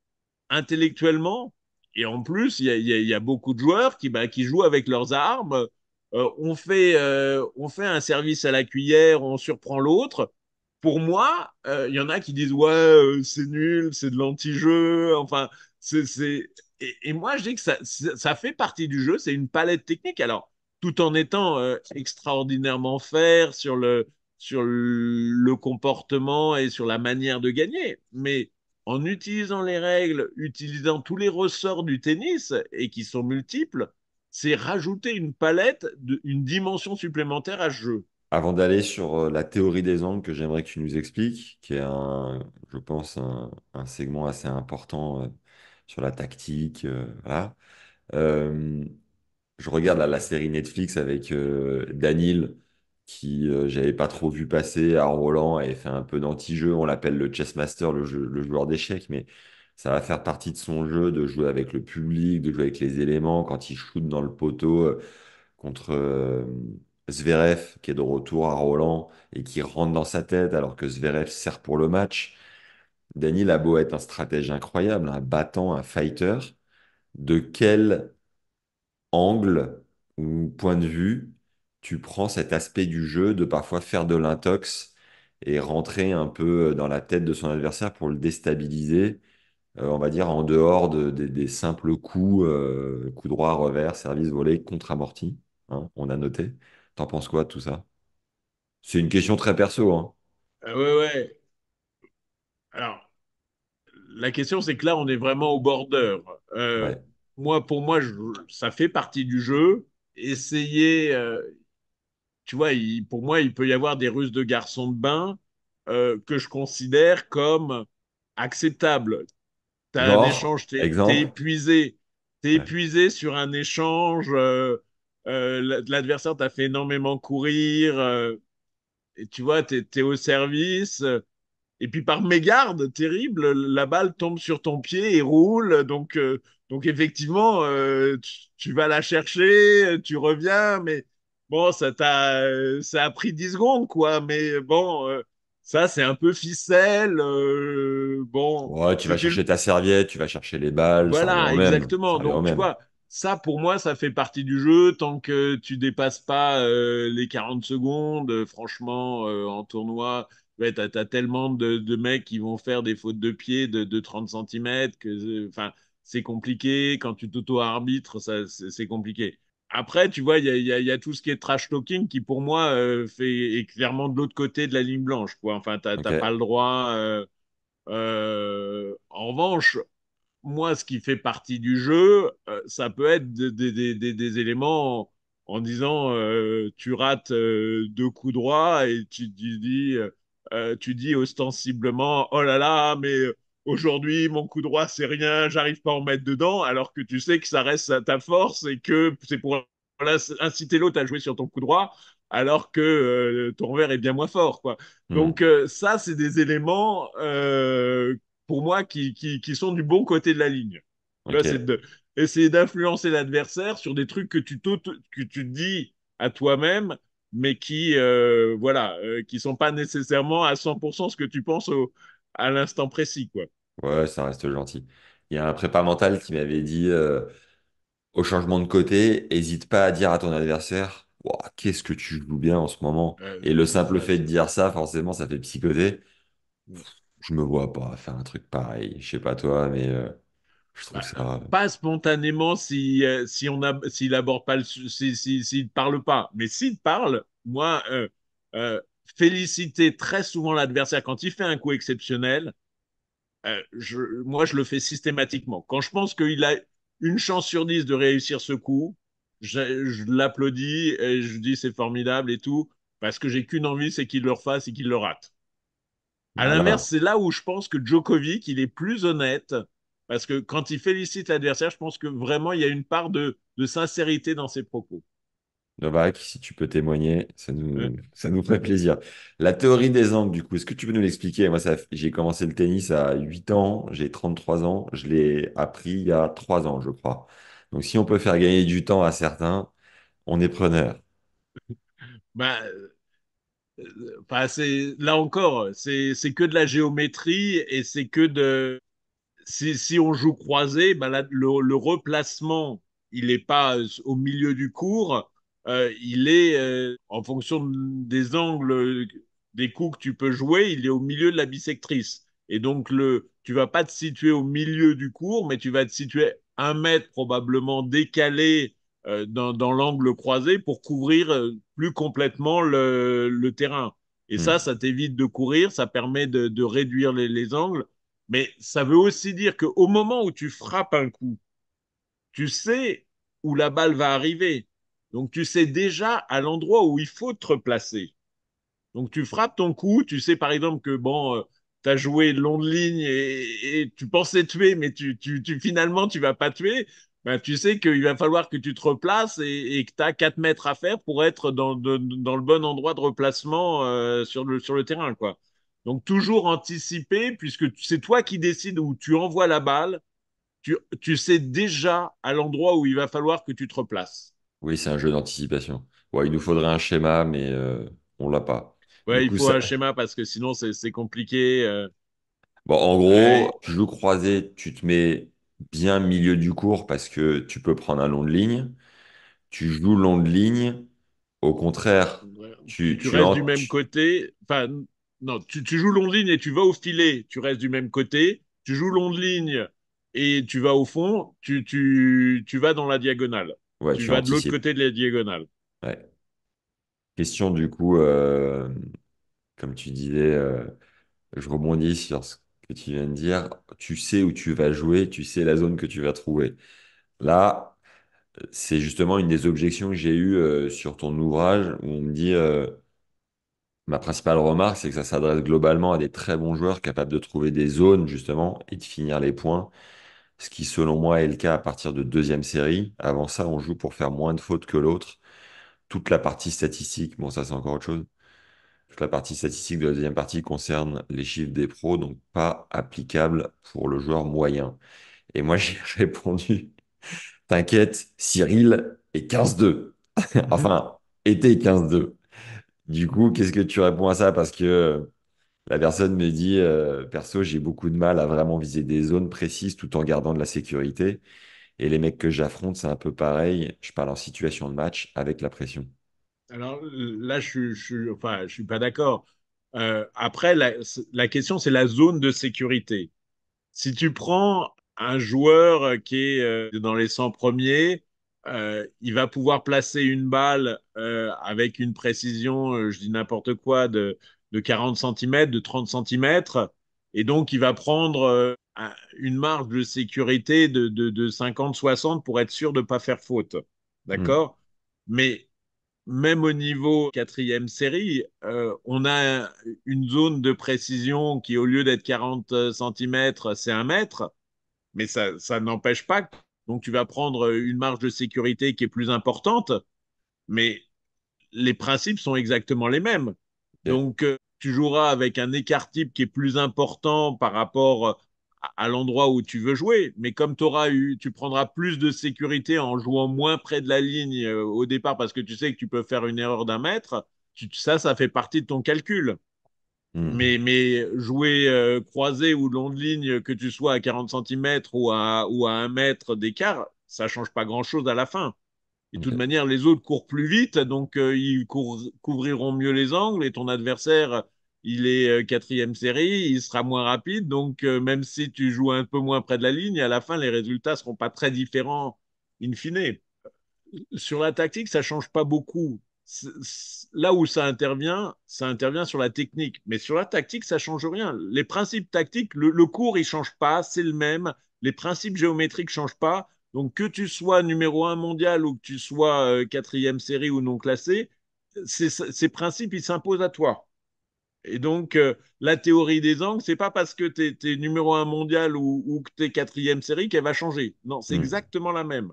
intellectuellement. Et en plus, il y a, beaucoup de joueurs qui, bah, qui jouent avec leurs armes. Euh, on, fait, on fait un service à la cuillère, on surprend l'autre. Pour moi, il y en a qui disent ouais, c'est nul, c'est de l'anti-jeu. Enfin, c'est, Et, moi, je dis que ça, ça fait partie du jeu. C'est une palette technique. Alors, tout en étant extraordinairement fair sur le sur le comportement et sur la manière de gagner. Mais en utilisant les règles, utilisant tous les ressorts du tennis et qui sont multiples, c'est rajouter une palette, une dimension supplémentaire à ce jeu. Avant d'aller sur euh, la théorie des angles que j'aimerais que tu nous expliques, qui est, un, je pense, un, segment assez important euh, sur la tactique, euh, je regarde la série Netflix avec Daniel qui euh, j'avais pas trop vu passer à Roland et fait un peu d'anti-jeu. On l'appelle le chess master, le, joueur d'échecs, mais ça va faire partie de son jeu de jouer avec le public, de jouer avec les éléments. Quand il shoot dans le poteau euh, contre euh, Zverev, qui est de retour à Roland et qui rentre dans sa tête alors que Zverev sert pour le match. Dany Labo est un stratège incroyable, un battant, un fighter. De quel angle ou point de vue tu prends cet aspect du jeu de parfois faire de l'intox et rentrer un peu euh, dans la tête de son adversaire pour le déstabiliser, euh, on va dire en dehors des simples coups, euh, coup droit, revers, service volé, contre-amorti. Hein, on a noté. T'en penses quoi de tout ça C'est une question très perso. Oui, hein. oui. ouais, ouais. Alors, la question, c'est que là, on est vraiment au bordeur Moi, pour moi, ça fait partie du jeu. Essayer tu vois, pour moi, il peut y avoir des ruses de garçons de bain euh, que je considère comme acceptables. Tu un échange, tu es, épuisé. Tu es épuisé sur un échange. Euh, euh, l'adversaire t'a fait énormément courir. et tu vois, tu es, au service. Et puis par mégarde terrible, la balle tombe sur ton pied et roule. Donc, donc effectivement, tu, tu vas la chercher, tu reviens, mais Bon, ça a, ça a pris 10 secondes, quoi, mais bon, euh, ça, c'est un peu ficelle. Euh, bon. Ouais, tu vas chercher ta serviette, tu vas chercher les balles. Voilà, exactement. Donc, tu vois, ça, pour moi, ça fait partie du jeu. Tant que tu dépasses pas euh, les 40 secondes, franchement, en tournoi, tu as, tellement de, mecs qui vont faire des fautes de pied de, 30 cm que, enfin, c'est compliqué. Quand tu t'auto-arbitres, c'est compliqué. Après, tu vois, il y a, tout ce qui est trash talking qui, pour moi, euh, fait, est clairement de l'autre côté de la ligne blanche. Quoi. Enfin, tu n'as pas le droit. Euh, euh, en revanche, moi, ce qui fait partie du jeu, ça peut être des, éléments en, disant tu rates deux coups droits et tu, tu dis, tu dis ostensiblement oh là là, mais aujourd'hui, mon coup droit, c'est rien, j'arrive pas à en mettre dedans, alors que tu sais que ça reste ta force et que c'est pour inciter l'autre à jouer sur ton coup droit, alors que euh, ton revers est bien moins fort. Quoi. Hmm. Donc, euh, ça, c'est des éléments, euh, pour moi, qui, qui, sont du bon côté de la ligne. C'est essayer d'influencer l'adversaire sur des trucs que tu, que tu dis à toi-même, mais qui, voilà, qui sont pas nécessairement à 100% ce que tu penses au, à l'instant précis, quoi. Ouais, ça reste gentil. Il y a un prépa mental qui m'avait dit euh, au changement de côté, hésite pas à dire à ton adversaire qu'est-ce que tu joues bien en ce moment. Et le simple fait de dire ça, forcément, ça fait psychoter. Mm. Je me vois pas faire un truc pareil. Je sais pas toi, mais euh, je trouve bah, ça. Euh, pas spontanément si, si on a, s'il aborde pas parle pas. Mais s'il parle, moi, féliciter très souvent l'adversaire quand il fait un coup exceptionnel. Euh, je, moi, je le fais systématiquement. Quand je pense qu'il a une chance sur dix de réussir ce coup, je, l'applaudis et je dis c'est formidable et tout, parce que j'ai qu'une envie, c'est qu'il le refasse et qu'il le rate. À l'inverse, c'est là où je pense que Djokovic, il est plus honnête, parce que quand il félicite l'adversaire, je pense que vraiment, il y a une part de sincérité dans ses propos. Novak, si tu peux témoigner, ça nous, ça nous ferait plaisir. La théorie des angles, du coup, est-ce que tu peux nous l'expliquer Moi, j'ai commencé le tennis à 8 ans, j'ai 33 ans, je l'ai appris il y a 3 ans, je crois. Donc, si on peut faire gagner du temps à certains, on est preneur. (laughs) Ben, euh, là encore, c'est, que de la géométrie et c'est que de. Si, on joue croisé, ben le, le, replacement, il n'est pas euh, au milieu du cours euh, il est, euh, en fonction des angles, euh, des coups que tu peux jouer, il est au milieu de la bisectrice. Et donc, le, tu vas pas te situer au milieu du cours, mais tu vas te situer un mètre probablement décalé dans, l'angle croisé pour couvrir plus complètement le, terrain. Et ça, hmm. ça t'évite de courir, ça permet de, réduire les, les angles. Mais ça veut aussi dire qu'au moment où tu frappes un coup, tu sais où la balle va arriver. Donc tu sais déjà à l'endroit où il faut te replacer. Donc tu frappes ton coup, tu sais par exemple que bon, euh, tu as joué long de ligne et, tu pensais tuer, mais tu, tu, ne finalement tu vas pas tuer. Ben, tu sais qu'il va falloir que tu te replaces et, que tu as 4 mètres à faire pour être dans, le bon endroit de replacement euh, sur, le, terrain. quoi. Donc toujours anticiper, puisque c'est toi qui décides où tu envoies la balle, tu sais déjà à l'endroit où il va falloir que tu te replaces. Oui, c'est un jeu d'anticipation. Ouais, il nous faudrait un schéma, mais euh, on l'a pas. Oui, il faut un schéma parce que sinon c'est compliqué. Euh. Bon, en gros, tu joues croisé, tu te mets bien milieu du cours parce que tu peux prendre un long de ligne. Tu joues long de ligne. Au contraire, tu, restes du même côté. non, tu, joues long de ligne et tu vas au filet. Tu restes du même côté. Tu joues long de ligne et tu vas au fond. tu, tu vas dans la diagonale tu, vas de l'autre côté de la diagonale. Question du coup, euh, comme tu disais, euh, je rebondis sur ce que tu viens de dire. Tu sais où tu vas jouer, tu sais la zone que tu vas trouver. Là, c'est justement une des objections que j'ai eues euh, sur ton ouvrage où on me dit ma principale remarque, c'est que ça s'adresse globalement à des très bons joueurs capables de trouver des zones justement et de finir les points ce qui selon moi est le cas à partir de deuxième série. Avant ça, on joue pour faire moins de fautes que l'autre. Toute la partie statistique, bon ça c'est encore autre chose. Toute la partie statistique de la deuxième partie concerne les chiffres des pros, donc pas applicable pour le joueur moyen. Et moi (laughs) j'ai répondu, t'inquiète, Cyril est 15-2. Mhm. enfin, était 15-2. Du coup, qu'est-ce que tu réponds à ça Parce que la personne me dit, euh, perso, j'ai beaucoup de mal à vraiment viser des zones précises tout en gardant de la sécurité. Et les mecs que j'affronte, c'est un peu pareil. Je parle en situation de match avec la pression. Alors là, je, ne enfin, je suis pas d'accord. Euh, après, la, question, c'est la zone de sécurité. Si tu prends un joueur qui est euh, dans les 100 premiers, il va pouvoir placer une balle avec une précision, je dis n'importe quoi, de de 40 cm, de 30 cm. Et donc, il va prendre euh, une marge de sécurité de, 50-60 pour être sûr de ne pas faire faute. D'accord hmm. Mais même au niveau quatrième série, euh, on a une zone de précision qui, au lieu d'être 40 cm, c'est un mètre. Mais ça, n'empêche pas. Donc, tu vas prendre une marge de sécurité qui est plus importante. Mais les principes sont exactement les mêmes. Donc, euh, tu joueras avec un écart type qui est plus important par rapport euh, à l'endroit où tu veux jouer. Mais comme tu auras eu, tu prendras plus de sécurité en jouant moins près de la ligne euh, au départ parce que tu sais que tu peux faire une erreur d'un mètre. ça, ça fait partie de ton calcul. Hmm. Mais, mais jouer euh, croisé ou long de ligne, que tu sois à 40 cm ou à, ou à 1 mètre d'écart, ça change pas grand-chose à la fin. Et de toute manière, les autres courent plus vite, donc ils couvriront mieux les angles et ton adversaire il est euh, quatrième série, il sera moins rapide. Donc, euh, même si tu joues un peu moins près de la ligne, à la fin, les résultats ne seront pas très différents in fine. Sur la tactique, ça change pas beaucoup. Là où ça intervient, ça intervient sur la technique. Mais sur la tactique, ça change rien. Les principes tactiques, le, cours, il change pas, c'est le même. Les principes géométriques ne changent pas. Donc, que tu sois numéro un mondial ou que tu sois euh, quatrième série ou non classé, ces principes, ils s'imposent à toi. Et donc, euh, la théorie des angles, c'est pas parce que tu es, numéro un mondial ou, que tu es quatrième série qu'elle va changer. Non, c'est hmm. exactement la même.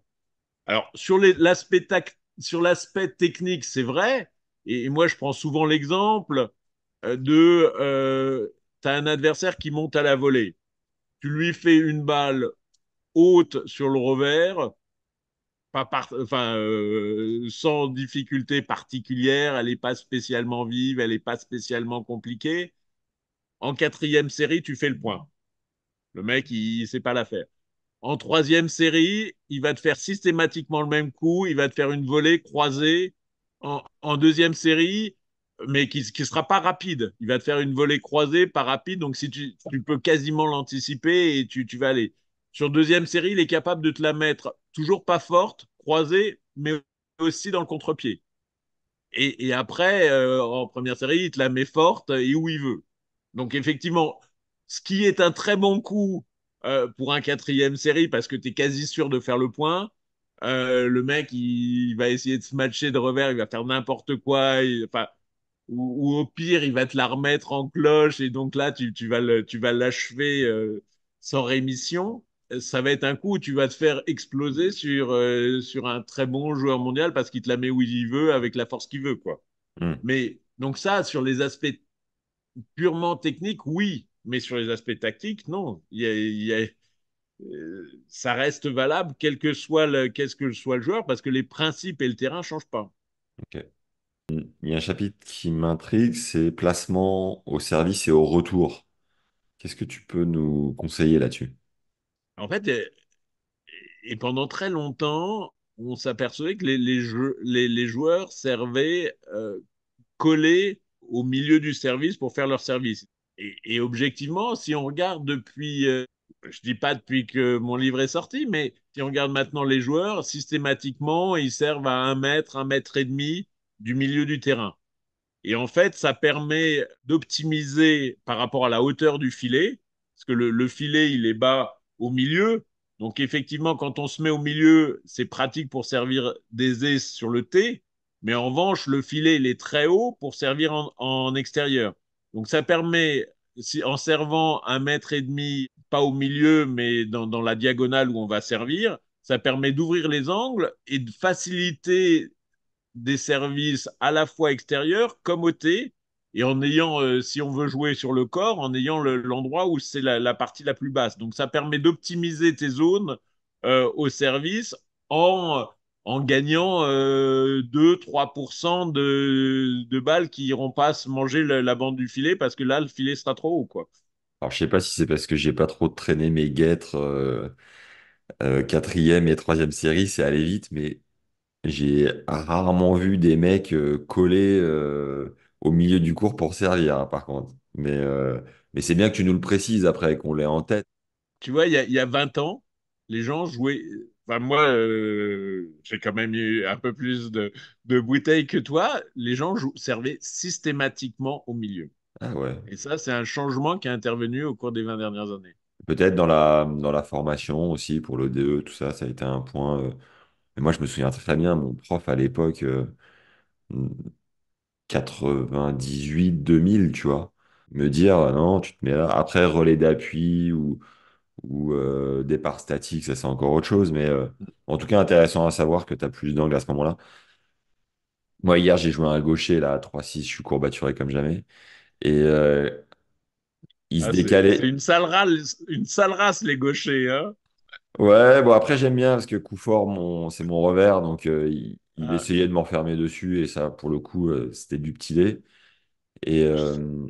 Alors, sur l'aspect technique, c'est vrai. Et, moi, je prends souvent l'exemple euh, de euh, tu as un adversaire qui monte à la volée. Tu lui fais une balle haute sur le revers, pas enfin, euh, sans difficulté particulière, elle n'est pas spécialement vive, elle n'est pas spécialement compliquée. En quatrième série, tu fais le point. Le mec, il ne sait pas la faire. En troisième série, il va te faire systématiquement le même coup, il va te faire une volée croisée. En, deuxième série, mais qui ne sera pas rapide. Il va te faire une volée croisée, pas rapide. Donc, si tu, peux quasiment l'anticiper et tu, tu vas aller. Sur deuxième série, il est capable de te la mettre toujours pas forte, croisée, mais aussi dans le contre-pied. Et, après, euh, en première série, il te la met forte et où il veut. Donc effectivement, ce qui est un très bon coup euh, pour un quatrième série, parce que tu es quasi sûr de faire le point, euh, le mec, il, va essayer de se matcher de revers, il va faire n'importe quoi, enfin, ou, au pire, il va te la remettre en cloche, et donc là, tu, vas l'achever sans rémission ça va être un coup tu vas te faire exploser sur, euh, sur un très bon joueur mondial parce qu'il te la met où il veut, avec la force qu'il veut. quoi. Mm. Mais donc ça, sur les aspects purement techniques, oui, mais sur les aspects tactiques, non. y a, euh, ça reste valable quel que, soit le, qu'est-ce que soit le joueur parce que les principes et le terrain ne changent pas. Il y a un chapitre qui m'intrigue, c'est placement au service et au retour. Qu'est-ce que tu peux nous conseiller là-dessus en fait, et, pendant très longtemps, on s'apercevait que les, les, joueurs servaient euh, collés au milieu du service pour faire leur service. Et, objectivement, si on regarde depuis, je euh, je dis pas depuis que mon livre est sorti, mais si on regarde maintenant les joueurs, systématiquement, ils servent à un mètre, un mètre et demi du milieu du terrain. Et en fait, ça permet d'optimiser par rapport à la hauteur du filet, parce que le, le filet, il est bas au milieu. Donc effectivement, quand on se met au milieu, c'est pratique pour servir des aises sur le thé, mais en revanche, le filet, il est très haut pour servir en, extérieur. Donc ça permet, si, en servant un mètre et demi, pas au milieu, mais dans, la diagonale où on va servir, ça permet d'ouvrir les angles et de faciliter des services à la fois extérieurs comme au T, et en ayant, euh, si on veut jouer sur le corps, en ayant l'endroit où c'est la, partie la plus basse. Donc ça permet d'optimiser tes zones euh, au service en, en gagnant 2-3% euh, de, balles qui iront pas se manger la, bande du filet parce que là, le filet sera trop haut. Quoi. Alors je sais pas si c'est parce que j'ai pas trop traîné mes guêtres quatrième et troisième série, c'est aller vite, mais j'ai rarement vu des mecs coller au milieu du cours pour servir, hein, par contre. Mais, euh, mais c'est bien que tu nous le précises après, qu'on l'ait en tête. Tu vois, il y a, y a 20 ans, les gens jouaient. Enfin, moi, euh, j'ai quand même eu un peu plus de, de bouteilles que toi. Les gens jou- servaient systématiquement au milieu. Ah ouais. Et ça, c'est un changement qui est intervenu au cours des 20 dernières années. Peut-être dans la, dans la formation aussi, pour le DE, tout ça, ça a été un point. Euh. mais moi, je me souviens très bien, mon prof à l'époque, 98-2000, tu vois. Me dire, ah non, tu te mets là. Après, relais d'appui ou, ou euh, départ statique, ça c'est encore autre chose. Mais euh, en tout cas, intéressant à savoir que tu as plus d'angle à ce moment-là. Moi, hier, j'ai joué à un gaucher, là, à 3-6, je suis courbaturé comme jamais. Et euh, il se ah, décalait. une sale race, une sale race, les gauchers, hein. Ouais, bon, après, j'aime bien parce que coup fort, mon, c'est mon revers. Donc, il ah, essayait de m'enfermer dessus et ça, pour le coup, euh, c'était du petit lait. Et euh,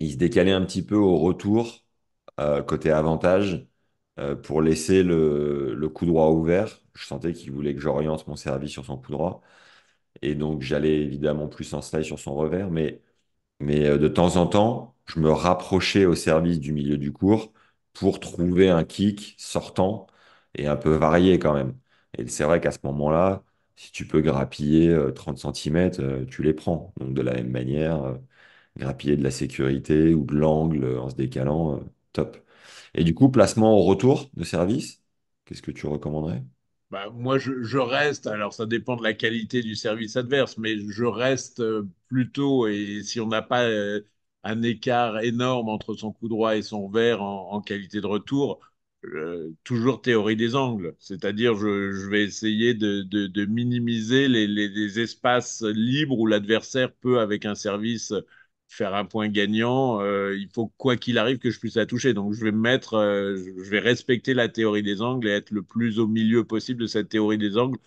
il se décalait un petit peu au retour, euh, côté avantage, pour laisser le, coup droit ouvert. Je sentais qu'il voulait que j'oriente mon service sur son coup droit. Et donc, j'allais évidemment plus en style sur son revers. Mais, mais de temps en temps, je me rapprochais au service du milieu du cours pour trouver un kick sortant et un peu varié quand même. Et c'est vrai qu'à ce moment-là, si tu peux grappiller 30 euh, cm, euh, tu les prends. Donc de la même manière, euh, grappiller de la sécurité ou de l'angle en se décalant, top. Et du coup, placement au retour de service, qu'est-ce que tu recommanderais? Bah, moi, je, reste, alors ça dépend de la qualité du service adverse, mais je reste plutôt, et si on n'a pas un écart énorme entre son coup droit et son vert en qualité de retour, euh, toujours théorie des angles, c'est-à-dire je, je, vais essayer de, minimiser les, espaces libres où l'adversaire peut, avec un service, faire un point gagnant. Euh, il faut, quoi qu'il arrive, que je puisse la toucher. Donc je vais mettre, euh, je vais respecter la théorie des angles et être le plus au milieu possible de cette théorie des angles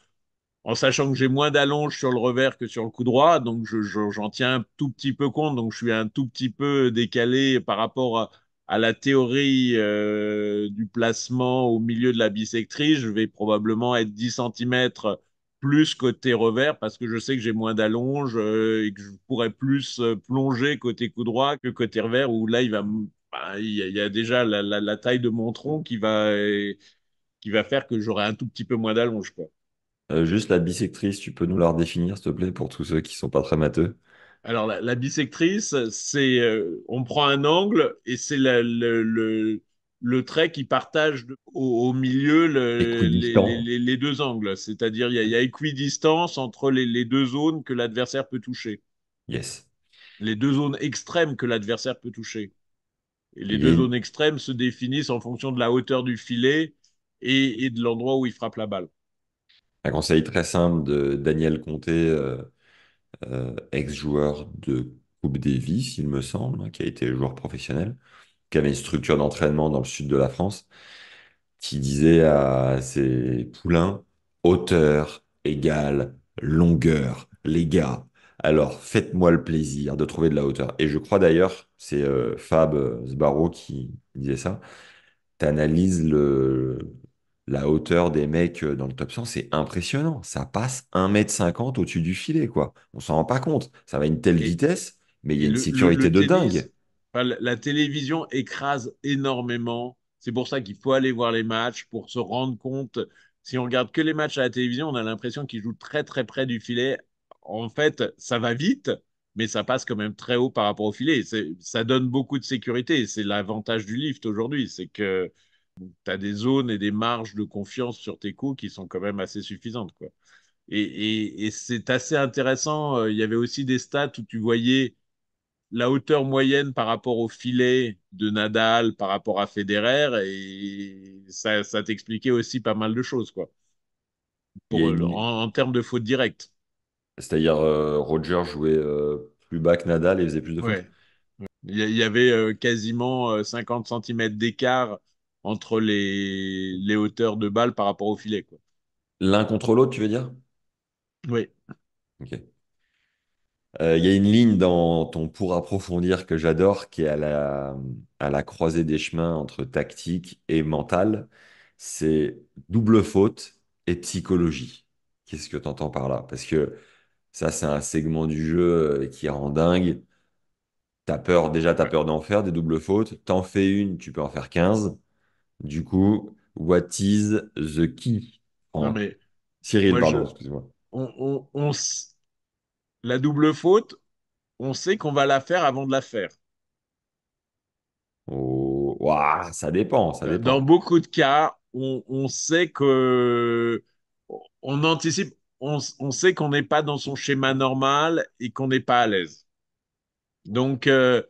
en sachant que j'ai moins d'allonge sur le revers que sur le coup droit, donc j'en je, tiens un tout petit peu compte, donc je suis un tout petit peu décalé par rapport à, à la théorie euh, du placement au milieu de la bisectrice, je vais probablement être 10 cm plus côté revers parce que je sais que j'ai moins d'allonge euh, et que je pourrais plus euh, plonger côté coup droit que côté revers où là il bah, y a, déjà la, taille de mon tronc qui va faire que j'aurai un tout petit peu moins d'allonge quoi. juste la bisectrice, tu peux nous la redéfinir s'il te plaît pour tous ceux qui ne sont pas très matheux. Alors, la, bisectrice, c'est euh, on prend un angle et c'est le, trait qui partage au, milieu les, deux angles. C'est-à-dire, il y, a équidistance entre les, deux zones que l'adversaire peut toucher. Yes. Les deux zones extrêmes que l'adversaire peut toucher. Et les deux zones extrêmes se définissent en fonction de la hauteur du filet et, de l'endroit où il frappe la balle. Un conseil très simple de Daniel Comté. Euh, euh, ex-joueur de Coupe Davis, il me semble, hein, qui a été joueur professionnel, qui avait une structure d'entraînement dans le sud de la France, qui disait à ses poulains hauteur égale longueur. Les gars, alors faites-moi le plaisir de trouver de la hauteur. Et je crois d'ailleurs, c'est euh, Fab Sbarro qui disait ça, tu le, la hauteur des mecs euh, dans le top 100, c'est impressionnant. Ça passe 1m50 au-dessus du filet, quoi. On s'en rend pas compte. Ça va à une telle vitesse, mais il y a une sécurité de dingue. la télévision écrase énormément. C'est pour ça qu'il faut aller voir les matchs pour se rendre compte. Si on regarde que les matchs à la télévision, on a l'impression qu'ils jouent très très près du filet. En fait, ça va vite, mais ça passe quand même très haut par rapport au filet. Ça donne beaucoup de sécurité. C'est l'avantage du lift aujourd'hui, c'est que tu as des zones et des marges de confiance sur tes coups qui sont quand même assez suffisantes. Quoi. Et, et, c'est assez intéressant. Euh, il y avait aussi des stats où tu voyais la hauteur moyenne par rapport au filet de Nadal, par rapport à Federer, et ça, t'expliquait aussi pas mal de choses, quoi. en, termes de fautes directes. C'est-à-dire, euh, Roger jouait euh, plus bas que Nadal et faisait plus de fautes. Il y avait quasiment 50 cm d'écart entre les, hauteurs de balle par rapport au filet. L'un contre l'autre, tu veux dire Oui. Ok. Euh, il y a une ligne dans ton pour approfondir que j'adore, qui est à la, à la croisée des chemins entre tactique et mental. C'est double faute et psychologie. Qu'est-ce que tu entends par là Parce que ça, c'est un segment du jeu euh, qui rend dingue. as peur, déjà, tu as peur d'en faire des doubles fautes. T'en fais une, tu peux en faire 15. Du coup, what is the key en... Cyril, pardon, moi La double faute, on sait qu'on va la faire avant de la faire. Oh, ça, euh, dépend, Dans beaucoup de cas, on, sait que on anticipe, on, sait qu'on n'est pas dans son schéma normal et qu'on n'est pas à l'aise. Donc, euh,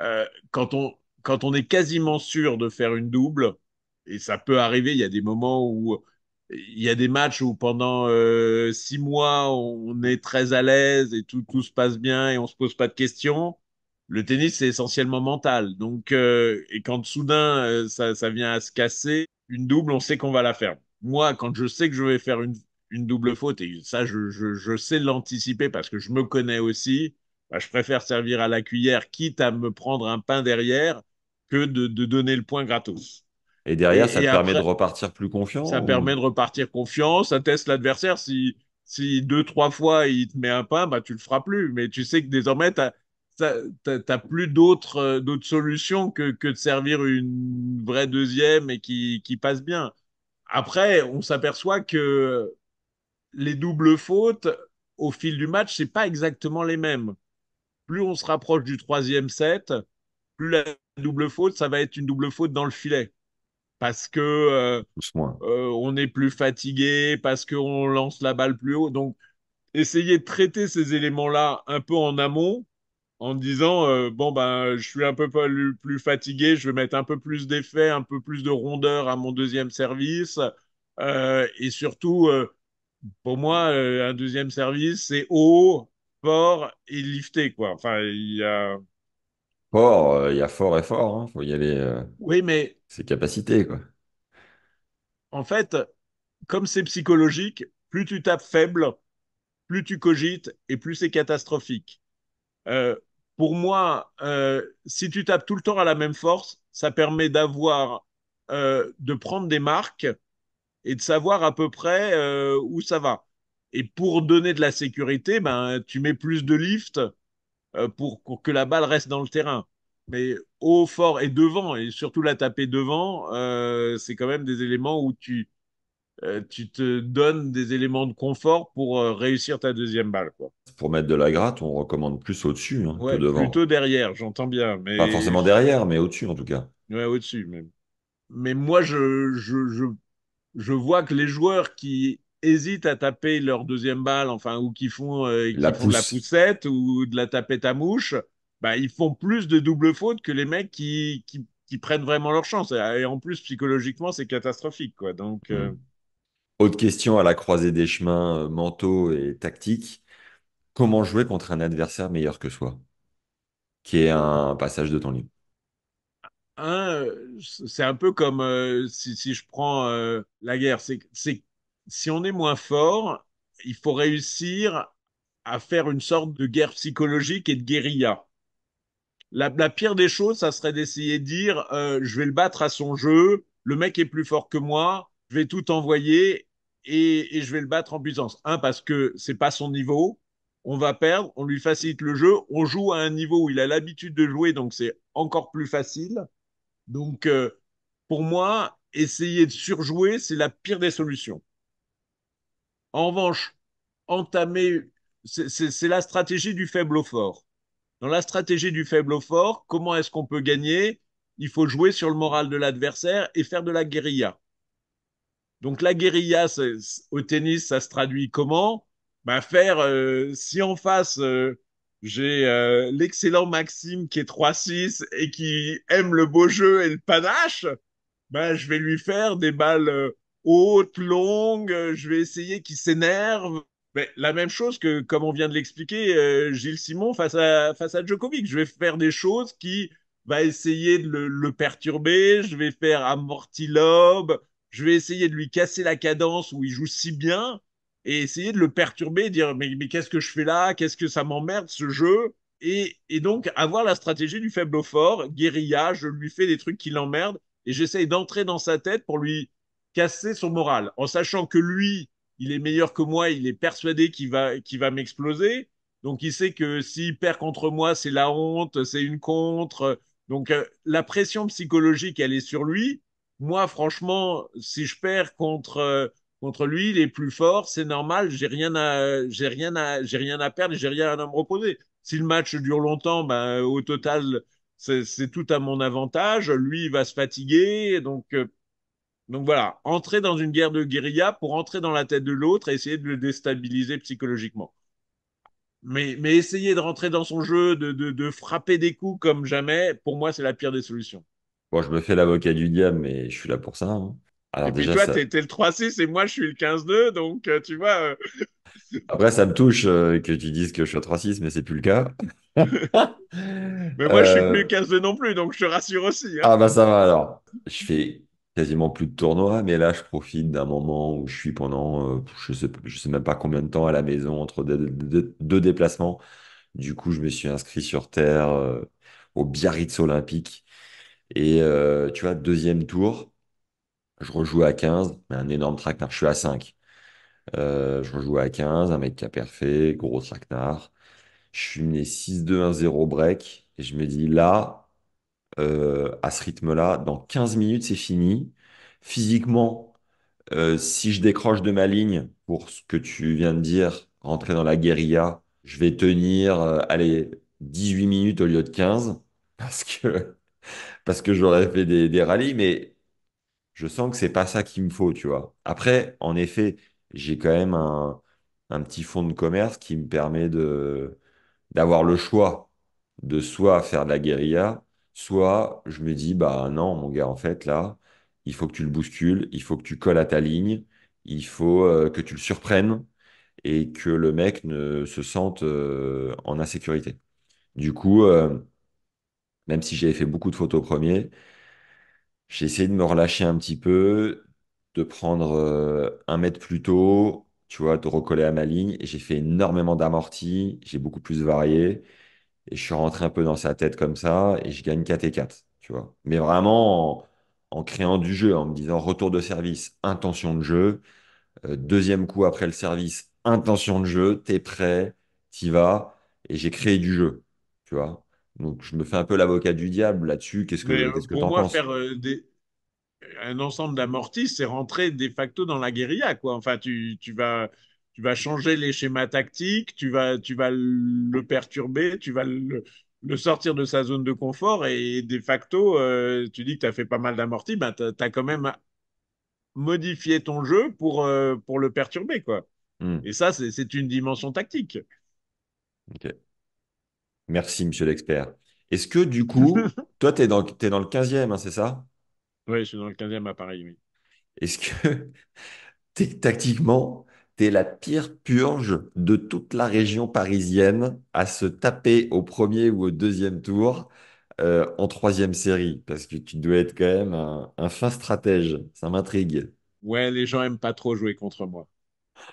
euh, quand on quand on est quasiment sûr de faire une double, et ça peut arriver, il y a des moments où il y a des matchs où pendant euh, six mois, on est très à l'aise et tout, se passe bien et on ne se pose pas de questions. Le tennis, c'est essentiellement mental. Donc, euh, et quand soudain, euh, ça, vient à se casser, une double, on sait qu'on va la faire. Moi, quand je sais que je vais faire une, double faute, et ça, je, sais l'anticiper parce que je me connais aussi, bah, je préfère servir à la cuillère, quitte à me prendre un pain derrière, que de, donner le point gratos. Et derrière, ça te permet de repartir plus confiant Ça permet de repartir confiant, ça teste l'adversaire. Si, si deux, trois fois, il te met un pas, bah, tu le feras plus. Mais tu sais que désormais, tu n'as plus d'autres euh, d'autres solutions que, que de servir une vraie deuxième et qui, qui passe bien. Après, on s'aperçoit que les doubles fautes, au fil du match, c'est pas exactement les mêmes. Plus on se rapproche du troisième set, plus la double faute, ça va être une double faute dans le filet. Parce que euh, euh, on est plus fatigué, parce qu'on lance la balle plus haut. Donc, essayez de traiter ces éléments-là un peu en amont, en disant euh, bon ben je suis un peu plus, fatigué, je vais mettre un peu plus d'effet, un peu plus de rondeur à mon deuxième service, et surtout pour moi un deuxième service c'est haut, fort et lifté quoi. Enfin il y a Fort, euh, il y a fort et fort, il hein. faut y aller. Euh, oui, mais. Ses capacités, quoi. En fait, comme c'est psychologique, plus tu tapes faible, plus tu cogites et plus c'est catastrophique. Euh, pour moi, si tu tapes tout le temps à la même force, ça permet d'avoir, de prendre des marques et de savoir à peu près où ça va. Et pour donner de la sécurité, ben, tu mets plus de lift, euh, pour, que la balle reste dans le terrain. Mais haut, fort et devant, et surtout la taper devant, euh, c'est quand même des éléments où tu, euh, tu te donnes des éléments de confort pour réussir ta deuxième balle. Pour mettre de la gratte, on recommande plus au-dessus hein, que devant. Plutôt derrière, j'entends bien. Mais... Pas forcément derrière, mais au-dessus en tout cas. Ouais, au-dessus même. Mais moi, je, je, je, vois que les joueurs qui hésitent à taper leur deuxième balle, enfin, ou qui font, euh, la, de la poussette ou de la tapette à mouche, bah, ils font plus de double faute que les mecs qui, qui, prennent vraiment leur chance. Et en plus, psychologiquement, c'est catastrophique. Quoi. Donc, euh, mm. Autre question à la croisée des chemins euh, mentaux et tactiques comment jouer contre un adversaire meilleur que soi Qui est un passage de ton livre c'est un peu comme si, je prends la guerre, c'est si on est moins fort, il faut réussir à faire une sorte de guerre psychologique et de guérilla. La, pire des choses, ça serait d'essayer de dire euh, je vais le battre à son jeu, le mec est plus fort que moi, je vais tout envoyer et, je vais le battre en puissance. Un, parce que c'est pas son niveau, on va perdre, on lui facilite le jeu, on joue à un niveau où il a l'habitude de jouer, donc c'est encore plus facile. Donc, euh, pour moi, essayer de surjouer, c'est la pire des solutions. En revanche, entamer, c'est la stratégie du faible au fort. Dans la stratégie du faible au fort, comment est-ce qu'on peut gagner Il faut jouer sur le moral de l'adversaire et faire de la guérilla. Donc la guérilla au tennis, ça se traduit comment bah faire euh, si en face euh, j'ai euh, l'excellent Maxime qui est 3-6 et qui aime le beau jeu et le panache, bah je vais lui faire des balles haute, longue, euh, je vais essayer qu'il s'énerve. Mais la même chose que, comme on vient de l'expliquer, euh, Gilles Simon face à, face à Djokovic. Je vais faire des choses qui va essayer de le, le perturber, je vais faire amortilobe, je vais essayer de lui casser la cadence où il joue si bien et essayer de le perturber, dire mais, mais qu'est-ce que je fais là, qu'est-ce que ça m'emmerde ce jeu et, et donc avoir la stratégie du faible au fort, guérilla, je lui fais des trucs qui l'emmerdent et j'essaye d'entrer dans sa tête pour lui casser son moral en sachant que lui, il est meilleur que moi, il est persuadé qu'il va, qu'il va m'exploser. Donc il sait que s'il perd contre moi, c'est la honte, c'est une contre. Donc euh, la pression psychologique, elle est sur lui. Moi, franchement, si je perds contre euh, contre lui, il est plus fort, c'est normal. J'ai rien à, j'ai rien à, j'ai rien à perdre, j'ai rien à me reposer. Si le match dure longtemps, ben, au total, c'est tout à mon avantage. Lui, il va se fatiguer, donc. Euh, donc voilà, entrer dans une guerre de guérilla pour entrer dans la tête de l'autre et essayer de le déstabiliser psychologiquement. Mais, essayer de rentrer dans son jeu, de, frapper des coups comme jamais, pour moi, c'est la pire des solutions. Bon, je me fais l'avocat du diable, mais je suis là pour ça. Hein. et toi, t'es le 3-6 et moi, je suis le 15-2, donc euh, tu vois. Euh. Après, ça me touche euh, que tu dises que je suis au 3-6, mais c'est plus le cas. (laughs) mais moi, je je suis plus 15-2 non plus, donc je te rassure aussi. Hein. Ah bah ça va alors. Je fais quasiment plus de tournois, mais là, je profite d'un moment où je suis pendant, euh, je sais, sais même pas combien de temps à la maison entre deux, déplacements. Du coup, je me suis inscrit sur terre euh, au Biarritz Olympique. Et euh, tu vois, deuxième tour, je rejoue à 15, mais un énorme traquenard, je suis à 5. je rejoue à 15, un mec qui a parfait, gros traquenard. Je suis mené 6-2-1-0 break. Et je me dis, là, euh, à ce rythme-là. Dans 15 minutes, c'est fini. Physiquement, euh, si je décroche de ma ligne pour ce que tu viens de dire, rentrer dans la guérilla, je vais tenir, euh, allez, 18 minutes au lieu de 15 (laughs) parce que, parce que j'aurais fait des, des rallyes, mais je sens que c'est pas ça qu'il me faut, tu vois. Après, en effet, j'ai quand même un, un petit fonds de commerce qui me permet de, d'avoir le choix de soit faire de la guérilla, soit je me dis, bah non, mon gars, en fait, là, il faut que tu le bouscules, il faut que tu colles à ta ligne, il faut euh, que tu le surprennes et que le mec ne se sente euh, en insécurité. Du coup, euh, même si j'avais fait beaucoup de photos premier, j'ai essayé de me relâcher un petit peu, de prendre un mètre plus tôt, tu vois, de recoller à ma ligne. Et j'ai fait énormément d'amortis, j'ai beaucoup plus varié. Et je suis rentré un peu dans sa tête comme ça, et je gagne 4 et 4, tu vois. Mais vraiment en, créant du jeu, en me disant retour de service, intention de jeu, euh, deuxième coup après le service, intention de jeu, t'es prêt, t'y vas, et j'ai créé du jeu, tu vois. Donc je me fais un peu l'avocat du diable là-dessus. Qu'est-ce que euh, quest pour moi, faire euh, des- un ensemble d'amortisse, c'est rentrer de facto dans la guérilla, quoi. Enfin, tu, tu vas tu vas changer les schémas tactiques, tu vas, tu vas le perturber, tu vas le, sortir de sa zone de confort et de facto, euh, tu dis que tu as fait pas mal d'amortis, ben, tu as, quand même modifié ton jeu pour, euh, pour le perturber. quoi. Hmm. Et ça, c'est une dimension tactique. Ok. Merci, monsieur l'expert. Est-ce que du coup, (laughs) toi, tu es, es, dans le 15e, hein, c'est ça Oui, je suis dans le 15e à Paris, Est-ce que (laughs) tactiquement, T'es la pire purge de toute la région parisienne à se taper au premier ou au deuxième tour euh, en troisième série, parce que tu dois être quand même un, fin stratège. Ça m'intrigue. Ouais, les gens aiment pas trop jouer contre moi,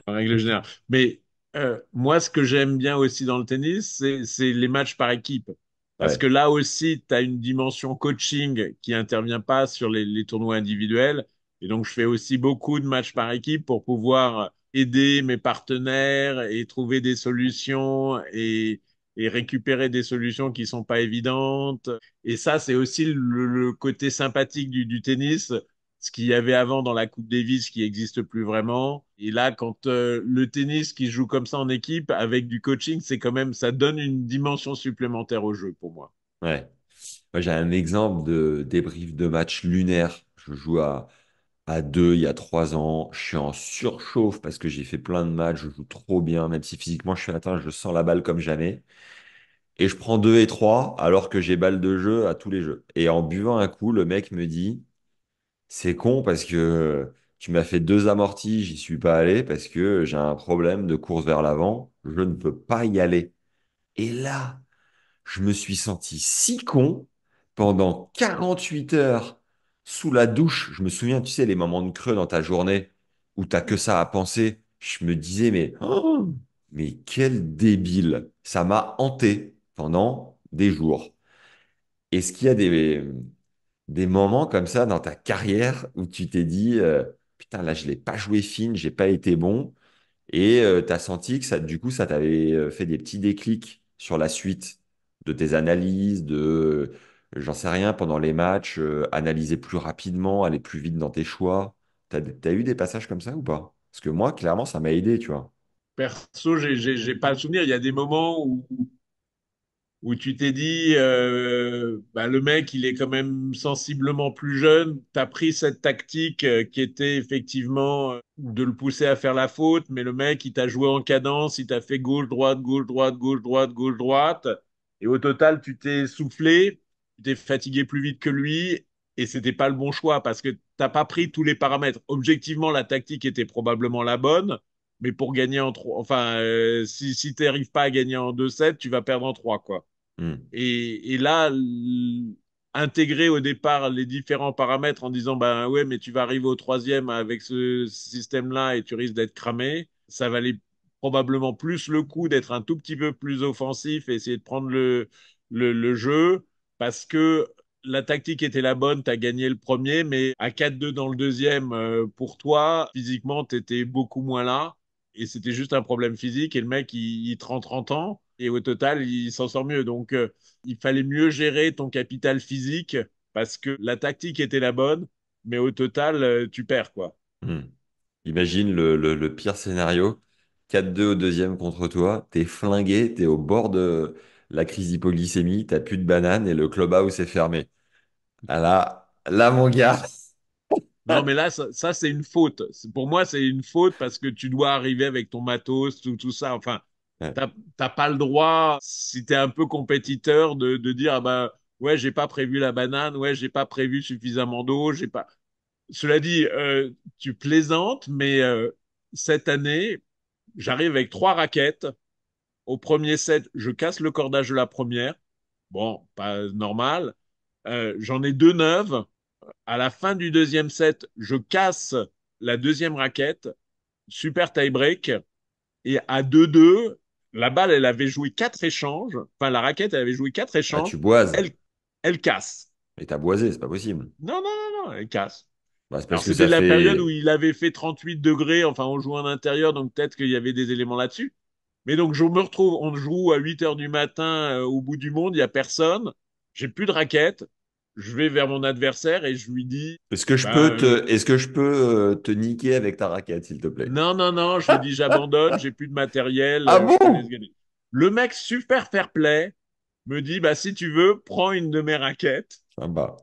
en règle générale. Mais euh, moi, ce que j'aime bien aussi dans le tennis, c'est les matchs par équipe. Parce que là aussi, tu as une dimension coaching qui intervient pas sur les, les, tournois individuels. Et donc, je fais aussi beaucoup de matchs par équipe pour pouvoir aider mes partenaires et trouver des solutions et, récupérer des solutions qui sont pas évidentes. Et ça, c'est aussi le, côté sympathique du, tennis, ce qu'il y avait avant dans la Coupe Davis qui n'existe plus vraiment. Et là, quand euh, le tennis qui joue comme ça en équipe avec du coaching, c'est quand même, ça donne une dimension supplémentaire au jeu pour moi. Ouais. j'ai un exemple de débrief de match lunaire. Je joue à, à deux, il y a trois ans. Je suis en surchauffe parce que j'ai fait plein de matchs, je joue trop bien, même si physiquement je suis atteint, je sens la balle comme jamais. Et je prends deux et trois alors que j'ai balle de jeu à tous les jeux. Et en buvant un coup, le mec me dit C'est con parce que tu m'as fait deux amortis, j'y suis pas allé parce que j'ai un problème de course vers l'avant, je ne peux pas y aller. Et là, je me suis senti si con pendant 48 heures sous la douche, je me souviens, tu sais, les moments de creux dans ta journée où tu t'as que ça à penser, je me disais, mais, oh, mais quel débile. Ça m'a hanté pendant des jours. Est-ce qu'il y a des, moments comme ça dans ta carrière où tu t'es dit, euh, putain, là, je l'ai pas joué fine, je n'ai pas été bon, et euh, tu as senti que ça, du coup, ça t'avait euh, fait des petits déclics sur la suite de tes analyses, de j'en sais rien, pendant les matchs, euh, analyser plus rapidement, aller plus vite dans tes choix. T'as, as eu des passages comme ça ou pas? Parce que moi, clairement, ça m'a aidé, tu vois. Perso, j'ai, n'ai pas le souvenir. Il y a des moments où, où tu t'es dit, euh, bah, le mec, il est quand même sensiblement plus jeune. Tu as pris cette tactique euh, qui était effectivement de le pousser à faire la faute, mais le mec, il t'a joué en cadence, il t'a fait gauche, droite, gauche, droite, gauche, droite, gauche, droite. Et au total, tu t'es soufflé tu fatigué plus vite que lui et c'était pas le bon choix parce que t'as pas pris tous les paramètres. Objectivement, la tactique était probablement la bonne, mais pour gagner en trois, enfin, euh, si, si tu pas à gagner en 2-7, tu vas perdre en 3, quoi. Hmm. Et, et, là, intégrer au départ les différents paramètres en disant, ben ouais, mais tu vas arriver au troisième avec ce système-là et tu risques d'être cramé, ça valait probablement plus le coup d'être un tout petit peu plus offensif et essayer de prendre le, le, le jeu parce que la tactique était la bonne, tu as gagné le premier, mais à 4-2 dans le deuxième, euh, pour toi, physiquement, tu étais beaucoup moins là. Et c'était juste un problème physique. Et le mec, il, te 30-30 ans. Et au total, il s'en sort mieux. Donc, euh, il fallait mieux gérer ton capital physique parce que la tactique était la bonne, mais au total, euh, tu perds, quoi. Hmm. Imagine le, pire scénario. 4-2 au deuxième contre toi. T'es flingué, t'es au bord de la crise d'hypoglycémie, t'as plus de banane et le club où est fermé. Ah là, là mon gars. Non, mais là, ça, c'est une faute. Pour moi, c'est une faute parce que tu dois arriver avec ton matos, tout, tout ça. Enfin, tu t'as pas le droit, si tu es un peu compétiteur, de, de dire, ah bah, ouais, j'ai pas prévu la banane, ouais, j'ai pas prévu suffisamment d'eau, j'ai pas. Cela dit, euh, tu plaisantes, mais euh, cette année, j'arrive avec trois raquettes, au premier set, je casse le cordage de la première. Bon, pas normal. Euh, j'en ai deux neuves. À la fin du deuxième set, je casse la deuxième raquette. Super tie-break. Et à 2-2, la balle, elle avait joué quatre échanges. Enfin, la raquette, elle avait joué quatre ah, échanges. tu boises. Elle, elle casse. Mais t'as boisé, c'est pas possible. Non, non, non, non, elle casse. Bah, C'était la période où il avait fait 38 degrés, enfin on joue en intérieur, donc peut-être qu'il y avait des éléments là-dessus. Mais donc, je me retrouve, on joue à 8 h du matin euh, au bout du monde, il n'y a personne, j'ai plus de raquettes je vais vers mon adversaire et je lui dis Est-ce que je bah, peux te, euh, est-ce que je peux euh, te niquer avec ta raquette, s'il te plaît Non, non, non, je lui dis j'abandonne, j'ai plus de matériel. Ah bon Le mec super fair play me dit bah si tu veux, prends une de mes raquettes. bah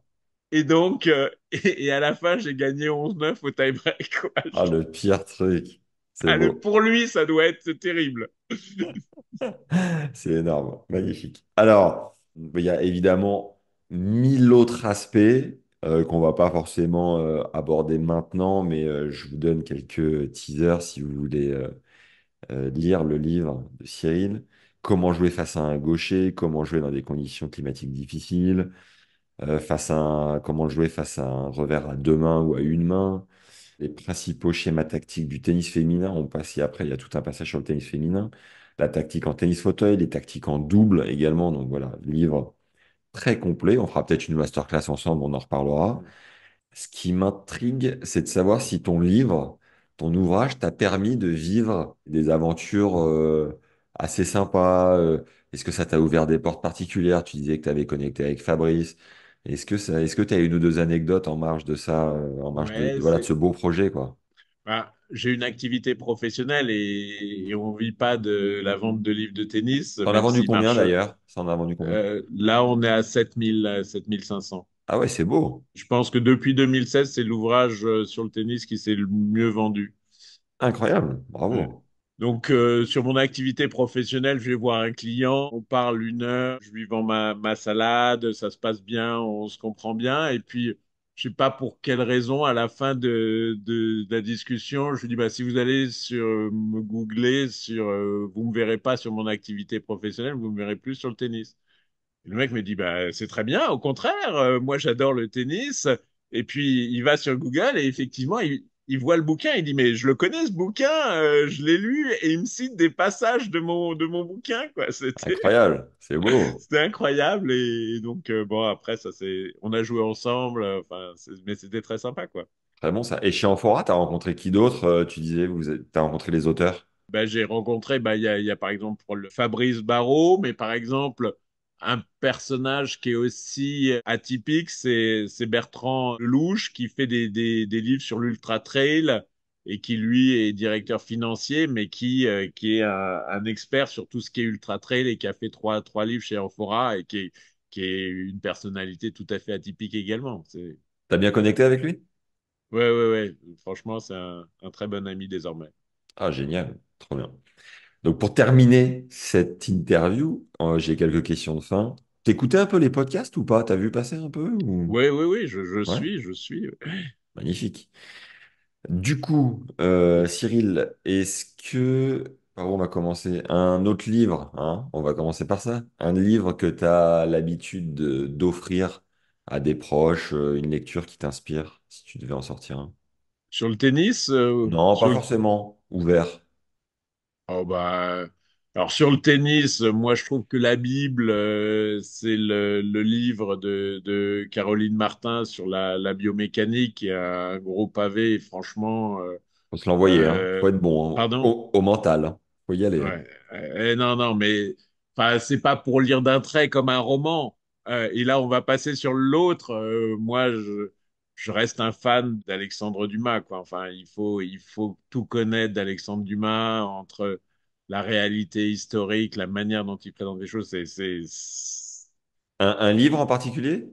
Et donc, (laughs) et, à la fin, j'ai gagné 11-9 au tie-break. Ah, le pire truc. Ah, pour lui, ça doit être terrible. (laughs) C'est énorme, magnifique. Alors, il y a évidemment mille autres aspects qu'on euh, qu'on va pas forcément euh, aborder maintenant, mais euh, je vous donne quelques teasers si vous voulez lire le livre de Cyril. Comment jouer face à un gaucher, comment jouer dans des conditions climatiques difficiles, face à comment jouer face à un revers à deux mains ou à une main, les principaux schémas tactiques du tennis féminin. On passe, après, il y a tout un passage sur le tennis féminin, la tactique en tennis fauteuil, les tactiques en double également. Donc voilà, livre très complet. On fera peut-être une masterclass ensemble, on en reparlera. Mm. Ce qui m'intrigue, c'est de savoir si ton livre, ton ouvrage t'a permis de vivre des aventures euh, assez sympas. Euh. Est-ce que ça t'a ouvert des portes particulières Tu disais que tu avais connecté avec Fabrice. Est-ce que est-ce que tu as une ou deux anecdotes en marge de ça, euh, en marge de, voilà, de ce beau projet, quoi bah, J'ai une activité professionnelle et, on ne vit pas de la vente de livres de tennis. On a vendu combien d'ailleurs en a vendu combien Là, on est à 7500. Euh, ah ouais, c'est beau. Je pense que depuis 2016, c'est l'ouvrage euh, sur le tennis qui s'est le mieux vendu. Incroyable, bravo. Donc euh, sur mon activité professionnelle, je vais voir un client, on parle une heure, je lui vends ma, salade, ça se passe bien, on se comprend bien. Et puis, je sais pas pour quelle raison, à la fin de, la discussion, je lui dis bah, si vous allez sur euh, me googler, sur euh, vous me verrez pas sur mon activité professionnelle, vous me verrez plus sur le tennis. le mec me dit bah c'est très bien, au contraire, moi j'adore le tennis. Et puis il va sur Google et effectivement il, il voit le bouquin, il dit mais je le connais ce bouquin, euh, je l'ai lu et il me cite des passages de mon de mon bouquin quoi. (laughs) C'était incroyable, c'est beau. (laughs) c'était incroyable et, donc euh, bon après ça c'est, on a joué ensemble, euh, enfin mais c'était très sympa quoi. Très bon ça. Et chez tu t'as rencontré qui d'autre Tu disais vous t'as rencontré les auteurs. Ben, j'ai rencontré, bah, il y a, par exemple le Fabrice Barrault, mais par exemple, un personnage qui est aussi atypique, c'est Bertrand Louche qui fait des, livres sur l'ultra trail et qui lui est directeur financier, mais qui euh, est un, expert sur tout ce qui est ultra trail et qui a fait trois livres chez Enfora et qui est, une personnalité tout à fait atypique également. T'as bien connecté avec lui Ouais ouais ouais. Franchement, c'est un très bon ami désormais. Ah génial, trop bien. Donc pour terminer cette interview, euh, j'ai quelques questions de fin. T'écoutais un peu les podcasts ou pas T'as vu passer un peu Oui, oui, oui, je, suis, je suis. Magnifique. Du coup, euh, Cyril, est-ce que... on va commencer Un autre livre, hein? on va commencer par ça. Un livre que tu as l'habitude d'offrir à des proches, euh, une lecture qui t'inspire, si tu devais en sortir un. Sur le tennis Non, pas forcément. Ouvert. Oh, bah, alors sur le tennis, moi je trouve que la Bible, euh, c'est le, livre de, Caroline Martin sur la, biomécanique, il un gros pavé, franchement, euh, On Faut se l'envoyer, hein. euh, Faut être bon hein. Au, mental, hein. Faut y aller. non, non, mais ce c'est pas pour lire d'un trait comme un roman. et là, on va passer sur l'autre. moi, je, je reste un fan d'Alexandre Dumas, quoi. Enfin, il faut, tout connaître d'Alexandre Dumas entre la réalité historique, la manière dont il présente les choses. C'est, un, livre en particulier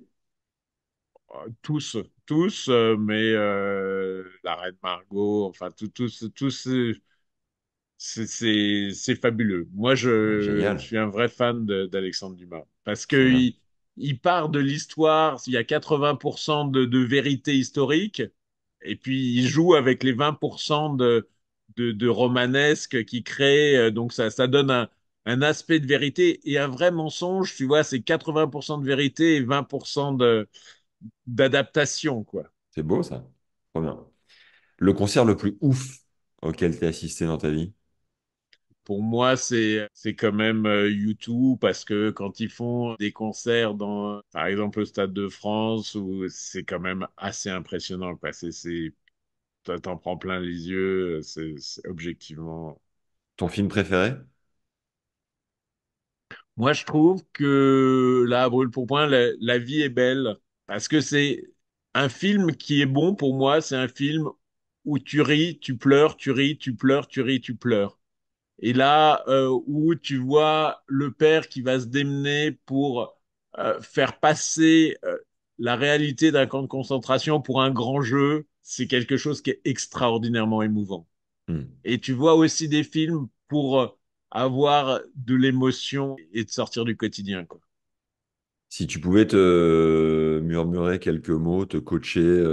euh, Tous, tous, euh, mais euh, La Reine Margot, enfin, tous, tous, tous. C'est fabuleux. Moi, je, je, suis un vrai fan d'Alexandre Dumas parce que il part de l'histoire, il y a 80% de, vérité historique, et puis il joue avec les 20% de, de, romanesque qui crée, euh, donc ça, ça donne un, aspect de vérité et un vrai mensonge, tu vois, c'est 80% de vérité et 20% d'adaptation, quoi. C'est beau ça, trop bien. Le concert le plus ouf auquel tu as assisté dans ta vie pour moi, c'est c'est quand même YouTube euh, parce que quand ils font des concerts dans, par exemple, le Stade de France, c'est quand même assez impressionnant. Quoi. C'est c'est t'en prends plein les yeux. Euh, c'est objectivement. Ton film préféré? Moi, je trouve que là, brûle pour point, la vie est belle parce que c'est un film qui est bon pour moi. C'est un film où tu ris, tu pleures, tu ris, tu pleures, tu ris, tu pleures. Et là euh, où tu vois le père qui va se démener pour euh, faire passer euh, la réalité d'un camp de concentration pour un grand jeu, c'est quelque chose qui est extraordinairement émouvant. Hmm. Et tu vois aussi des films pour avoir de l'émotion et de sortir du quotidien. Si tu pouvais te murmurer quelques mots, te coacher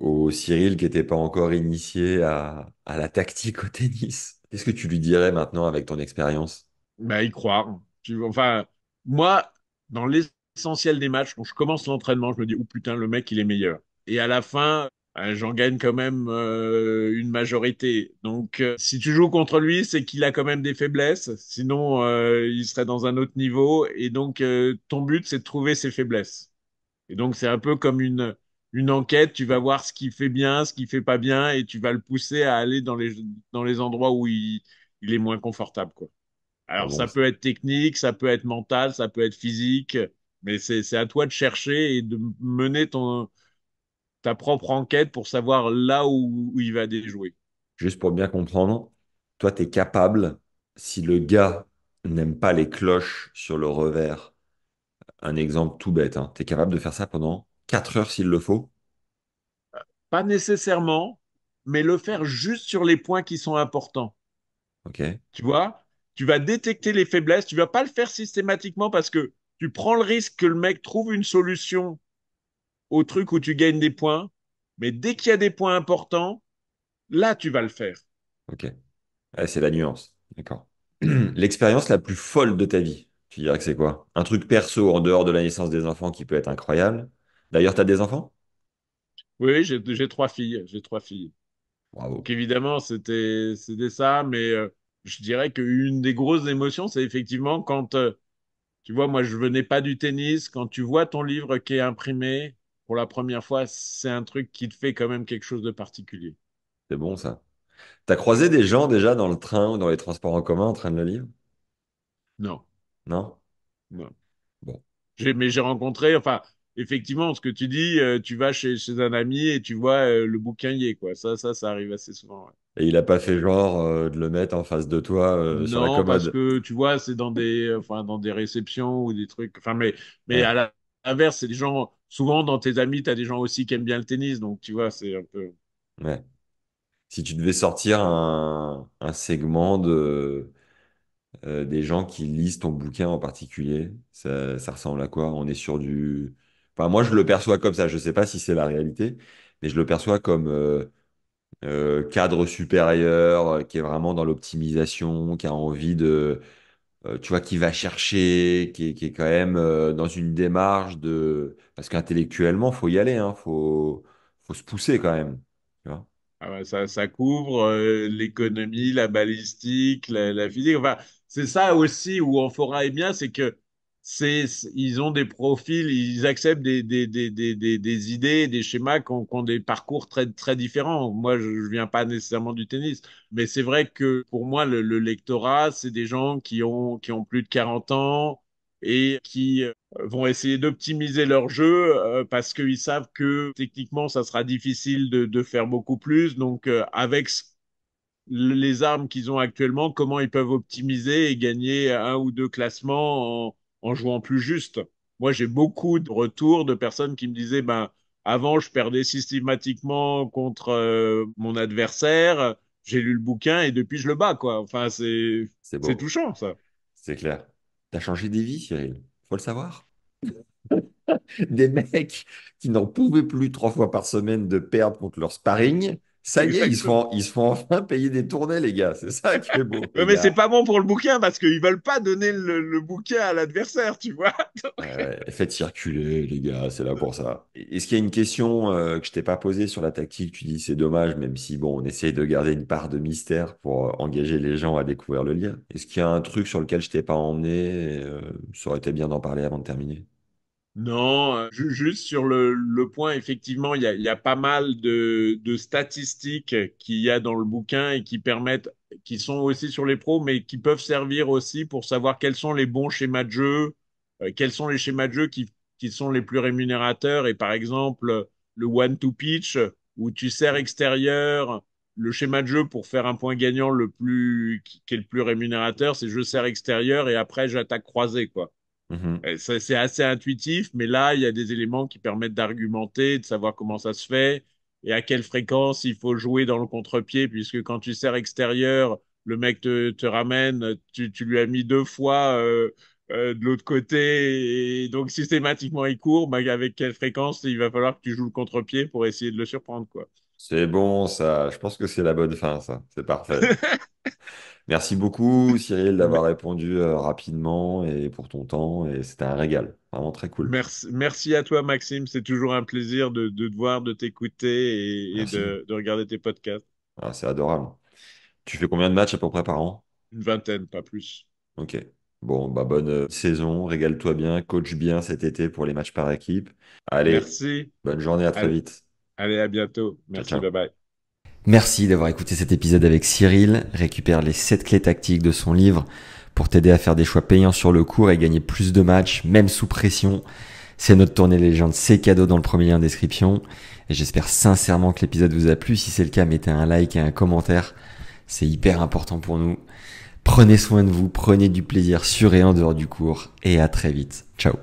au Cyril qui n'était pas encore initié à la tactique au tennis Qu'est-ce que tu lui dirais maintenant avec ton expérience bah, Y croire. Enfin, moi, dans l'essentiel des matchs, quand je commence l'entraînement, je me dis, oh putain, le mec, il est meilleur. Et à la fin, bah, j'en gagne quand même euh, une majorité. Donc, euh, si tu joues contre lui, c'est qu'il a quand même des faiblesses. Sinon, euh, il serait dans un autre niveau. Et donc, ton but, c'est de trouver ses faiblesses. Et donc, c'est un peu comme une, une enquête, tu vas voir ce qui fait bien, ce qui fait pas bien, et tu vas le pousser à aller dans les, dans les endroits où il, est moins confortable, quoi. Alors, ah ça peut être technique, ça peut être mental, ça peut être physique, mais c'est à toi de chercher et de mener ton, ta propre enquête pour savoir là où, il va déjouer. Juste pour bien comprendre, toi, tu es capable, si le gars n'aime pas les cloches sur le revers, un exemple tout bête, hein, tu es capable de faire ça pendant 4 heures s'il le faut Pas nécessairement, mais le faire juste sur les points qui sont importants. Ok. Tu vois Tu vas détecter les faiblesses, tu vas pas le faire systématiquement parce que tu prends le risque que le mec trouve une solution au truc où tu gagnes des points, mais dès qu'il y a des points importants, là, tu vas le faire. Ok. c'est la nuance. D'accord. (clears throat) L'expérience la plus folle de ta vie, tu dirais que c'est quoi Un truc perso en dehors de la naissance des enfants qui peut être incroyable D'ailleurs, tu as des enfants Oui, j'ai trois filles. J'ai trois filles. Bravo. évidemment, c'était ça, mais euh, je dirais qu'une des grosses émotions, c'est effectivement quand, euh, tu vois, moi, je venais pas du tennis, quand tu vois ton livre qui est imprimé pour la première fois, c'est un truc qui te fait quand même quelque chose de particulier. C'est bon ça. T'as croisé des gens déjà dans le train ou dans les transports en commun en train de le lire? Non, Non? non. Bon. J'ai- Mais j'ai rencontré, enfin, effectivement, ce que tu dis, euh, tu vas chez, un ami et tu vois euh, le bouquinier. quoi. Ça, ça, ça arrive assez souvent. Et il n'a pas fait genre euh, de le mettre en face de toi sur la commode. parce que tu vois, c'est dans des, enfin, dans des réceptions ou des trucs. Enfin, mais, mais à l'inverse, c'est des gens. Souvent, dans tes amis, tu as des gens aussi qui aiment bien le tennis, donc tu vois, c'est un peu. Ouais. Si tu devais sortir un, segment de des gens qui lisent ton bouquin en particulier, ça, ça ressemble à quoi On est sur du moi, je le perçois comme ça. Je ne sais pas si c'est la réalité, mais je le perçois comme euh, euh, cadre supérieur, euh, qui est vraiment dans l'optimisation, qui a envie de, tu vois, qui va chercher, qui est, quand même dans une démarche de... Parce qu'intellectuellement, faut y aller, hein, faut, faut se pousser quand même. Ah bah, ça, couvre l'économie, la balistique, la, physique. Enfin, c'est ça aussi où on est bien, c'est que c'est ils ont des profils, ils acceptent des, des, des, des, des idées, des schémas qui ont, ont, des parcours très, très différents. Moi, je ne viens pas nécessairement du tennis, mais c'est vrai que pour moi, le, lectorat, c'est des gens qui ont, qui ont plus de 40 ans et qui euh, vont essayer d'optimiser leur jeu euh, parce qu'ils savent que techniquement, ça sera difficile de, de faire beaucoup plus. Donc, euh, avec les armes qu'ils ont actuellement, comment ils peuvent optimiser et gagner un ou deux classements en, en jouant plus juste. Moi, j'ai beaucoup de retours de personnes qui me disaient, ben, avant, je perdais systématiquement contre euh, mon adversaire. J'ai lu le bouquin et depuis, je le bats, quoi. Enfin, c'est, c'est touchant, ça. C'est clair. Tu as changé des vies, Cyril. Faut le savoir. (laughs) des mecs qui n'en pouvaient plus trois fois par semaine de perdre contre leur sparring ça y est, ils se, font, ils font, enfin payer des tournées, les gars. C'est ça qui est beau. mais c'est pas bon pour le bouquin parce qu'ils veulent pas donner le, bouquin à l'adversaire, tu vois. (laughs) faites circuler, les gars, c'est là pour ça. Est-ce qu'il y a une question euh, que je t'ai pas posée sur la tactique Tu dis c'est dommage, même si bon, on essaye de garder une part de mystère pour euh, engager les gens à découvrir le lien. Est-ce qu'il y a un truc sur lequel je t'ai pas emmené euh, Ça aurait été bien d'en parler avant de terminer. Non, euh, juste sur le, point, effectivement, il y a, pas mal de, statistiques qu'il y a dans le bouquin et qui permettent, qui sont aussi sur les pros, mais qui peuvent servir aussi pour savoir quels sont les bons schémas de jeu, euh, quels sont les schémas de jeu qui, sont les plus rémunérateurs. Et par exemple, le one-to-pitch, où tu sers extérieur, le schéma de jeu pour faire un point gagnant le plus, qui est le plus rémunérateur, c'est je sers extérieur et après j'attaque croisé, quoi. Mhm. C'est assez intuitif, mais là, il y a des éléments qui permettent d'argumenter, de savoir comment ça se fait et à quelle fréquence il faut jouer dans le contre-pied, puisque quand tu sers extérieur, le mec te, ramène, tu, lui as mis deux fois euh, euh, de l'autre côté, et donc systématiquement il court, avec quelle fréquence il va falloir que tu joues le contre-pied pour essayer de le surprendre. quoi. C'est bon, ça. Je pense que c'est la bonne fin, ça. C'est parfait. (laughs) Merci beaucoup, Cyril, d'avoir répondu euh, rapidement et pour ton temps. Et c'était un régal, vraiment très cool. Merci, merci à toi, Maxime. C'est toujours un plaisir de, te voir, de t'écouter et, de, regarder tes podcasts. Ah, c'est adorable. Tu fais combien de matchs à peu près par an Une vingtaine, pas plus. Ok. Bon, bah bonne euh, saison. Régale-toi bien. Coach bien cet été pour les matchs par équipe. Allez. Merci. Bonne journée. À très vite. Allez, à bientôt. Merci. Bye bye. Merci d'avoir écouté cet épisode avec Cyril. Récupère les 7 clés tactiques de son livre pour t'aider à faire des choix payants sur le cours et gagner plus de matchs, même sous pression. C'est notre tournée légende, c'est cadeau dans le premier lien description. Et j'espère sincèrement que l'épisode vous a plu. Si c'est le cas, mettez un like et un commentaire. C'est hyper important pour nous. Prenez soin de vous, prenez du plaisir sur et en dehors du cours. Et à très vite. Ciao.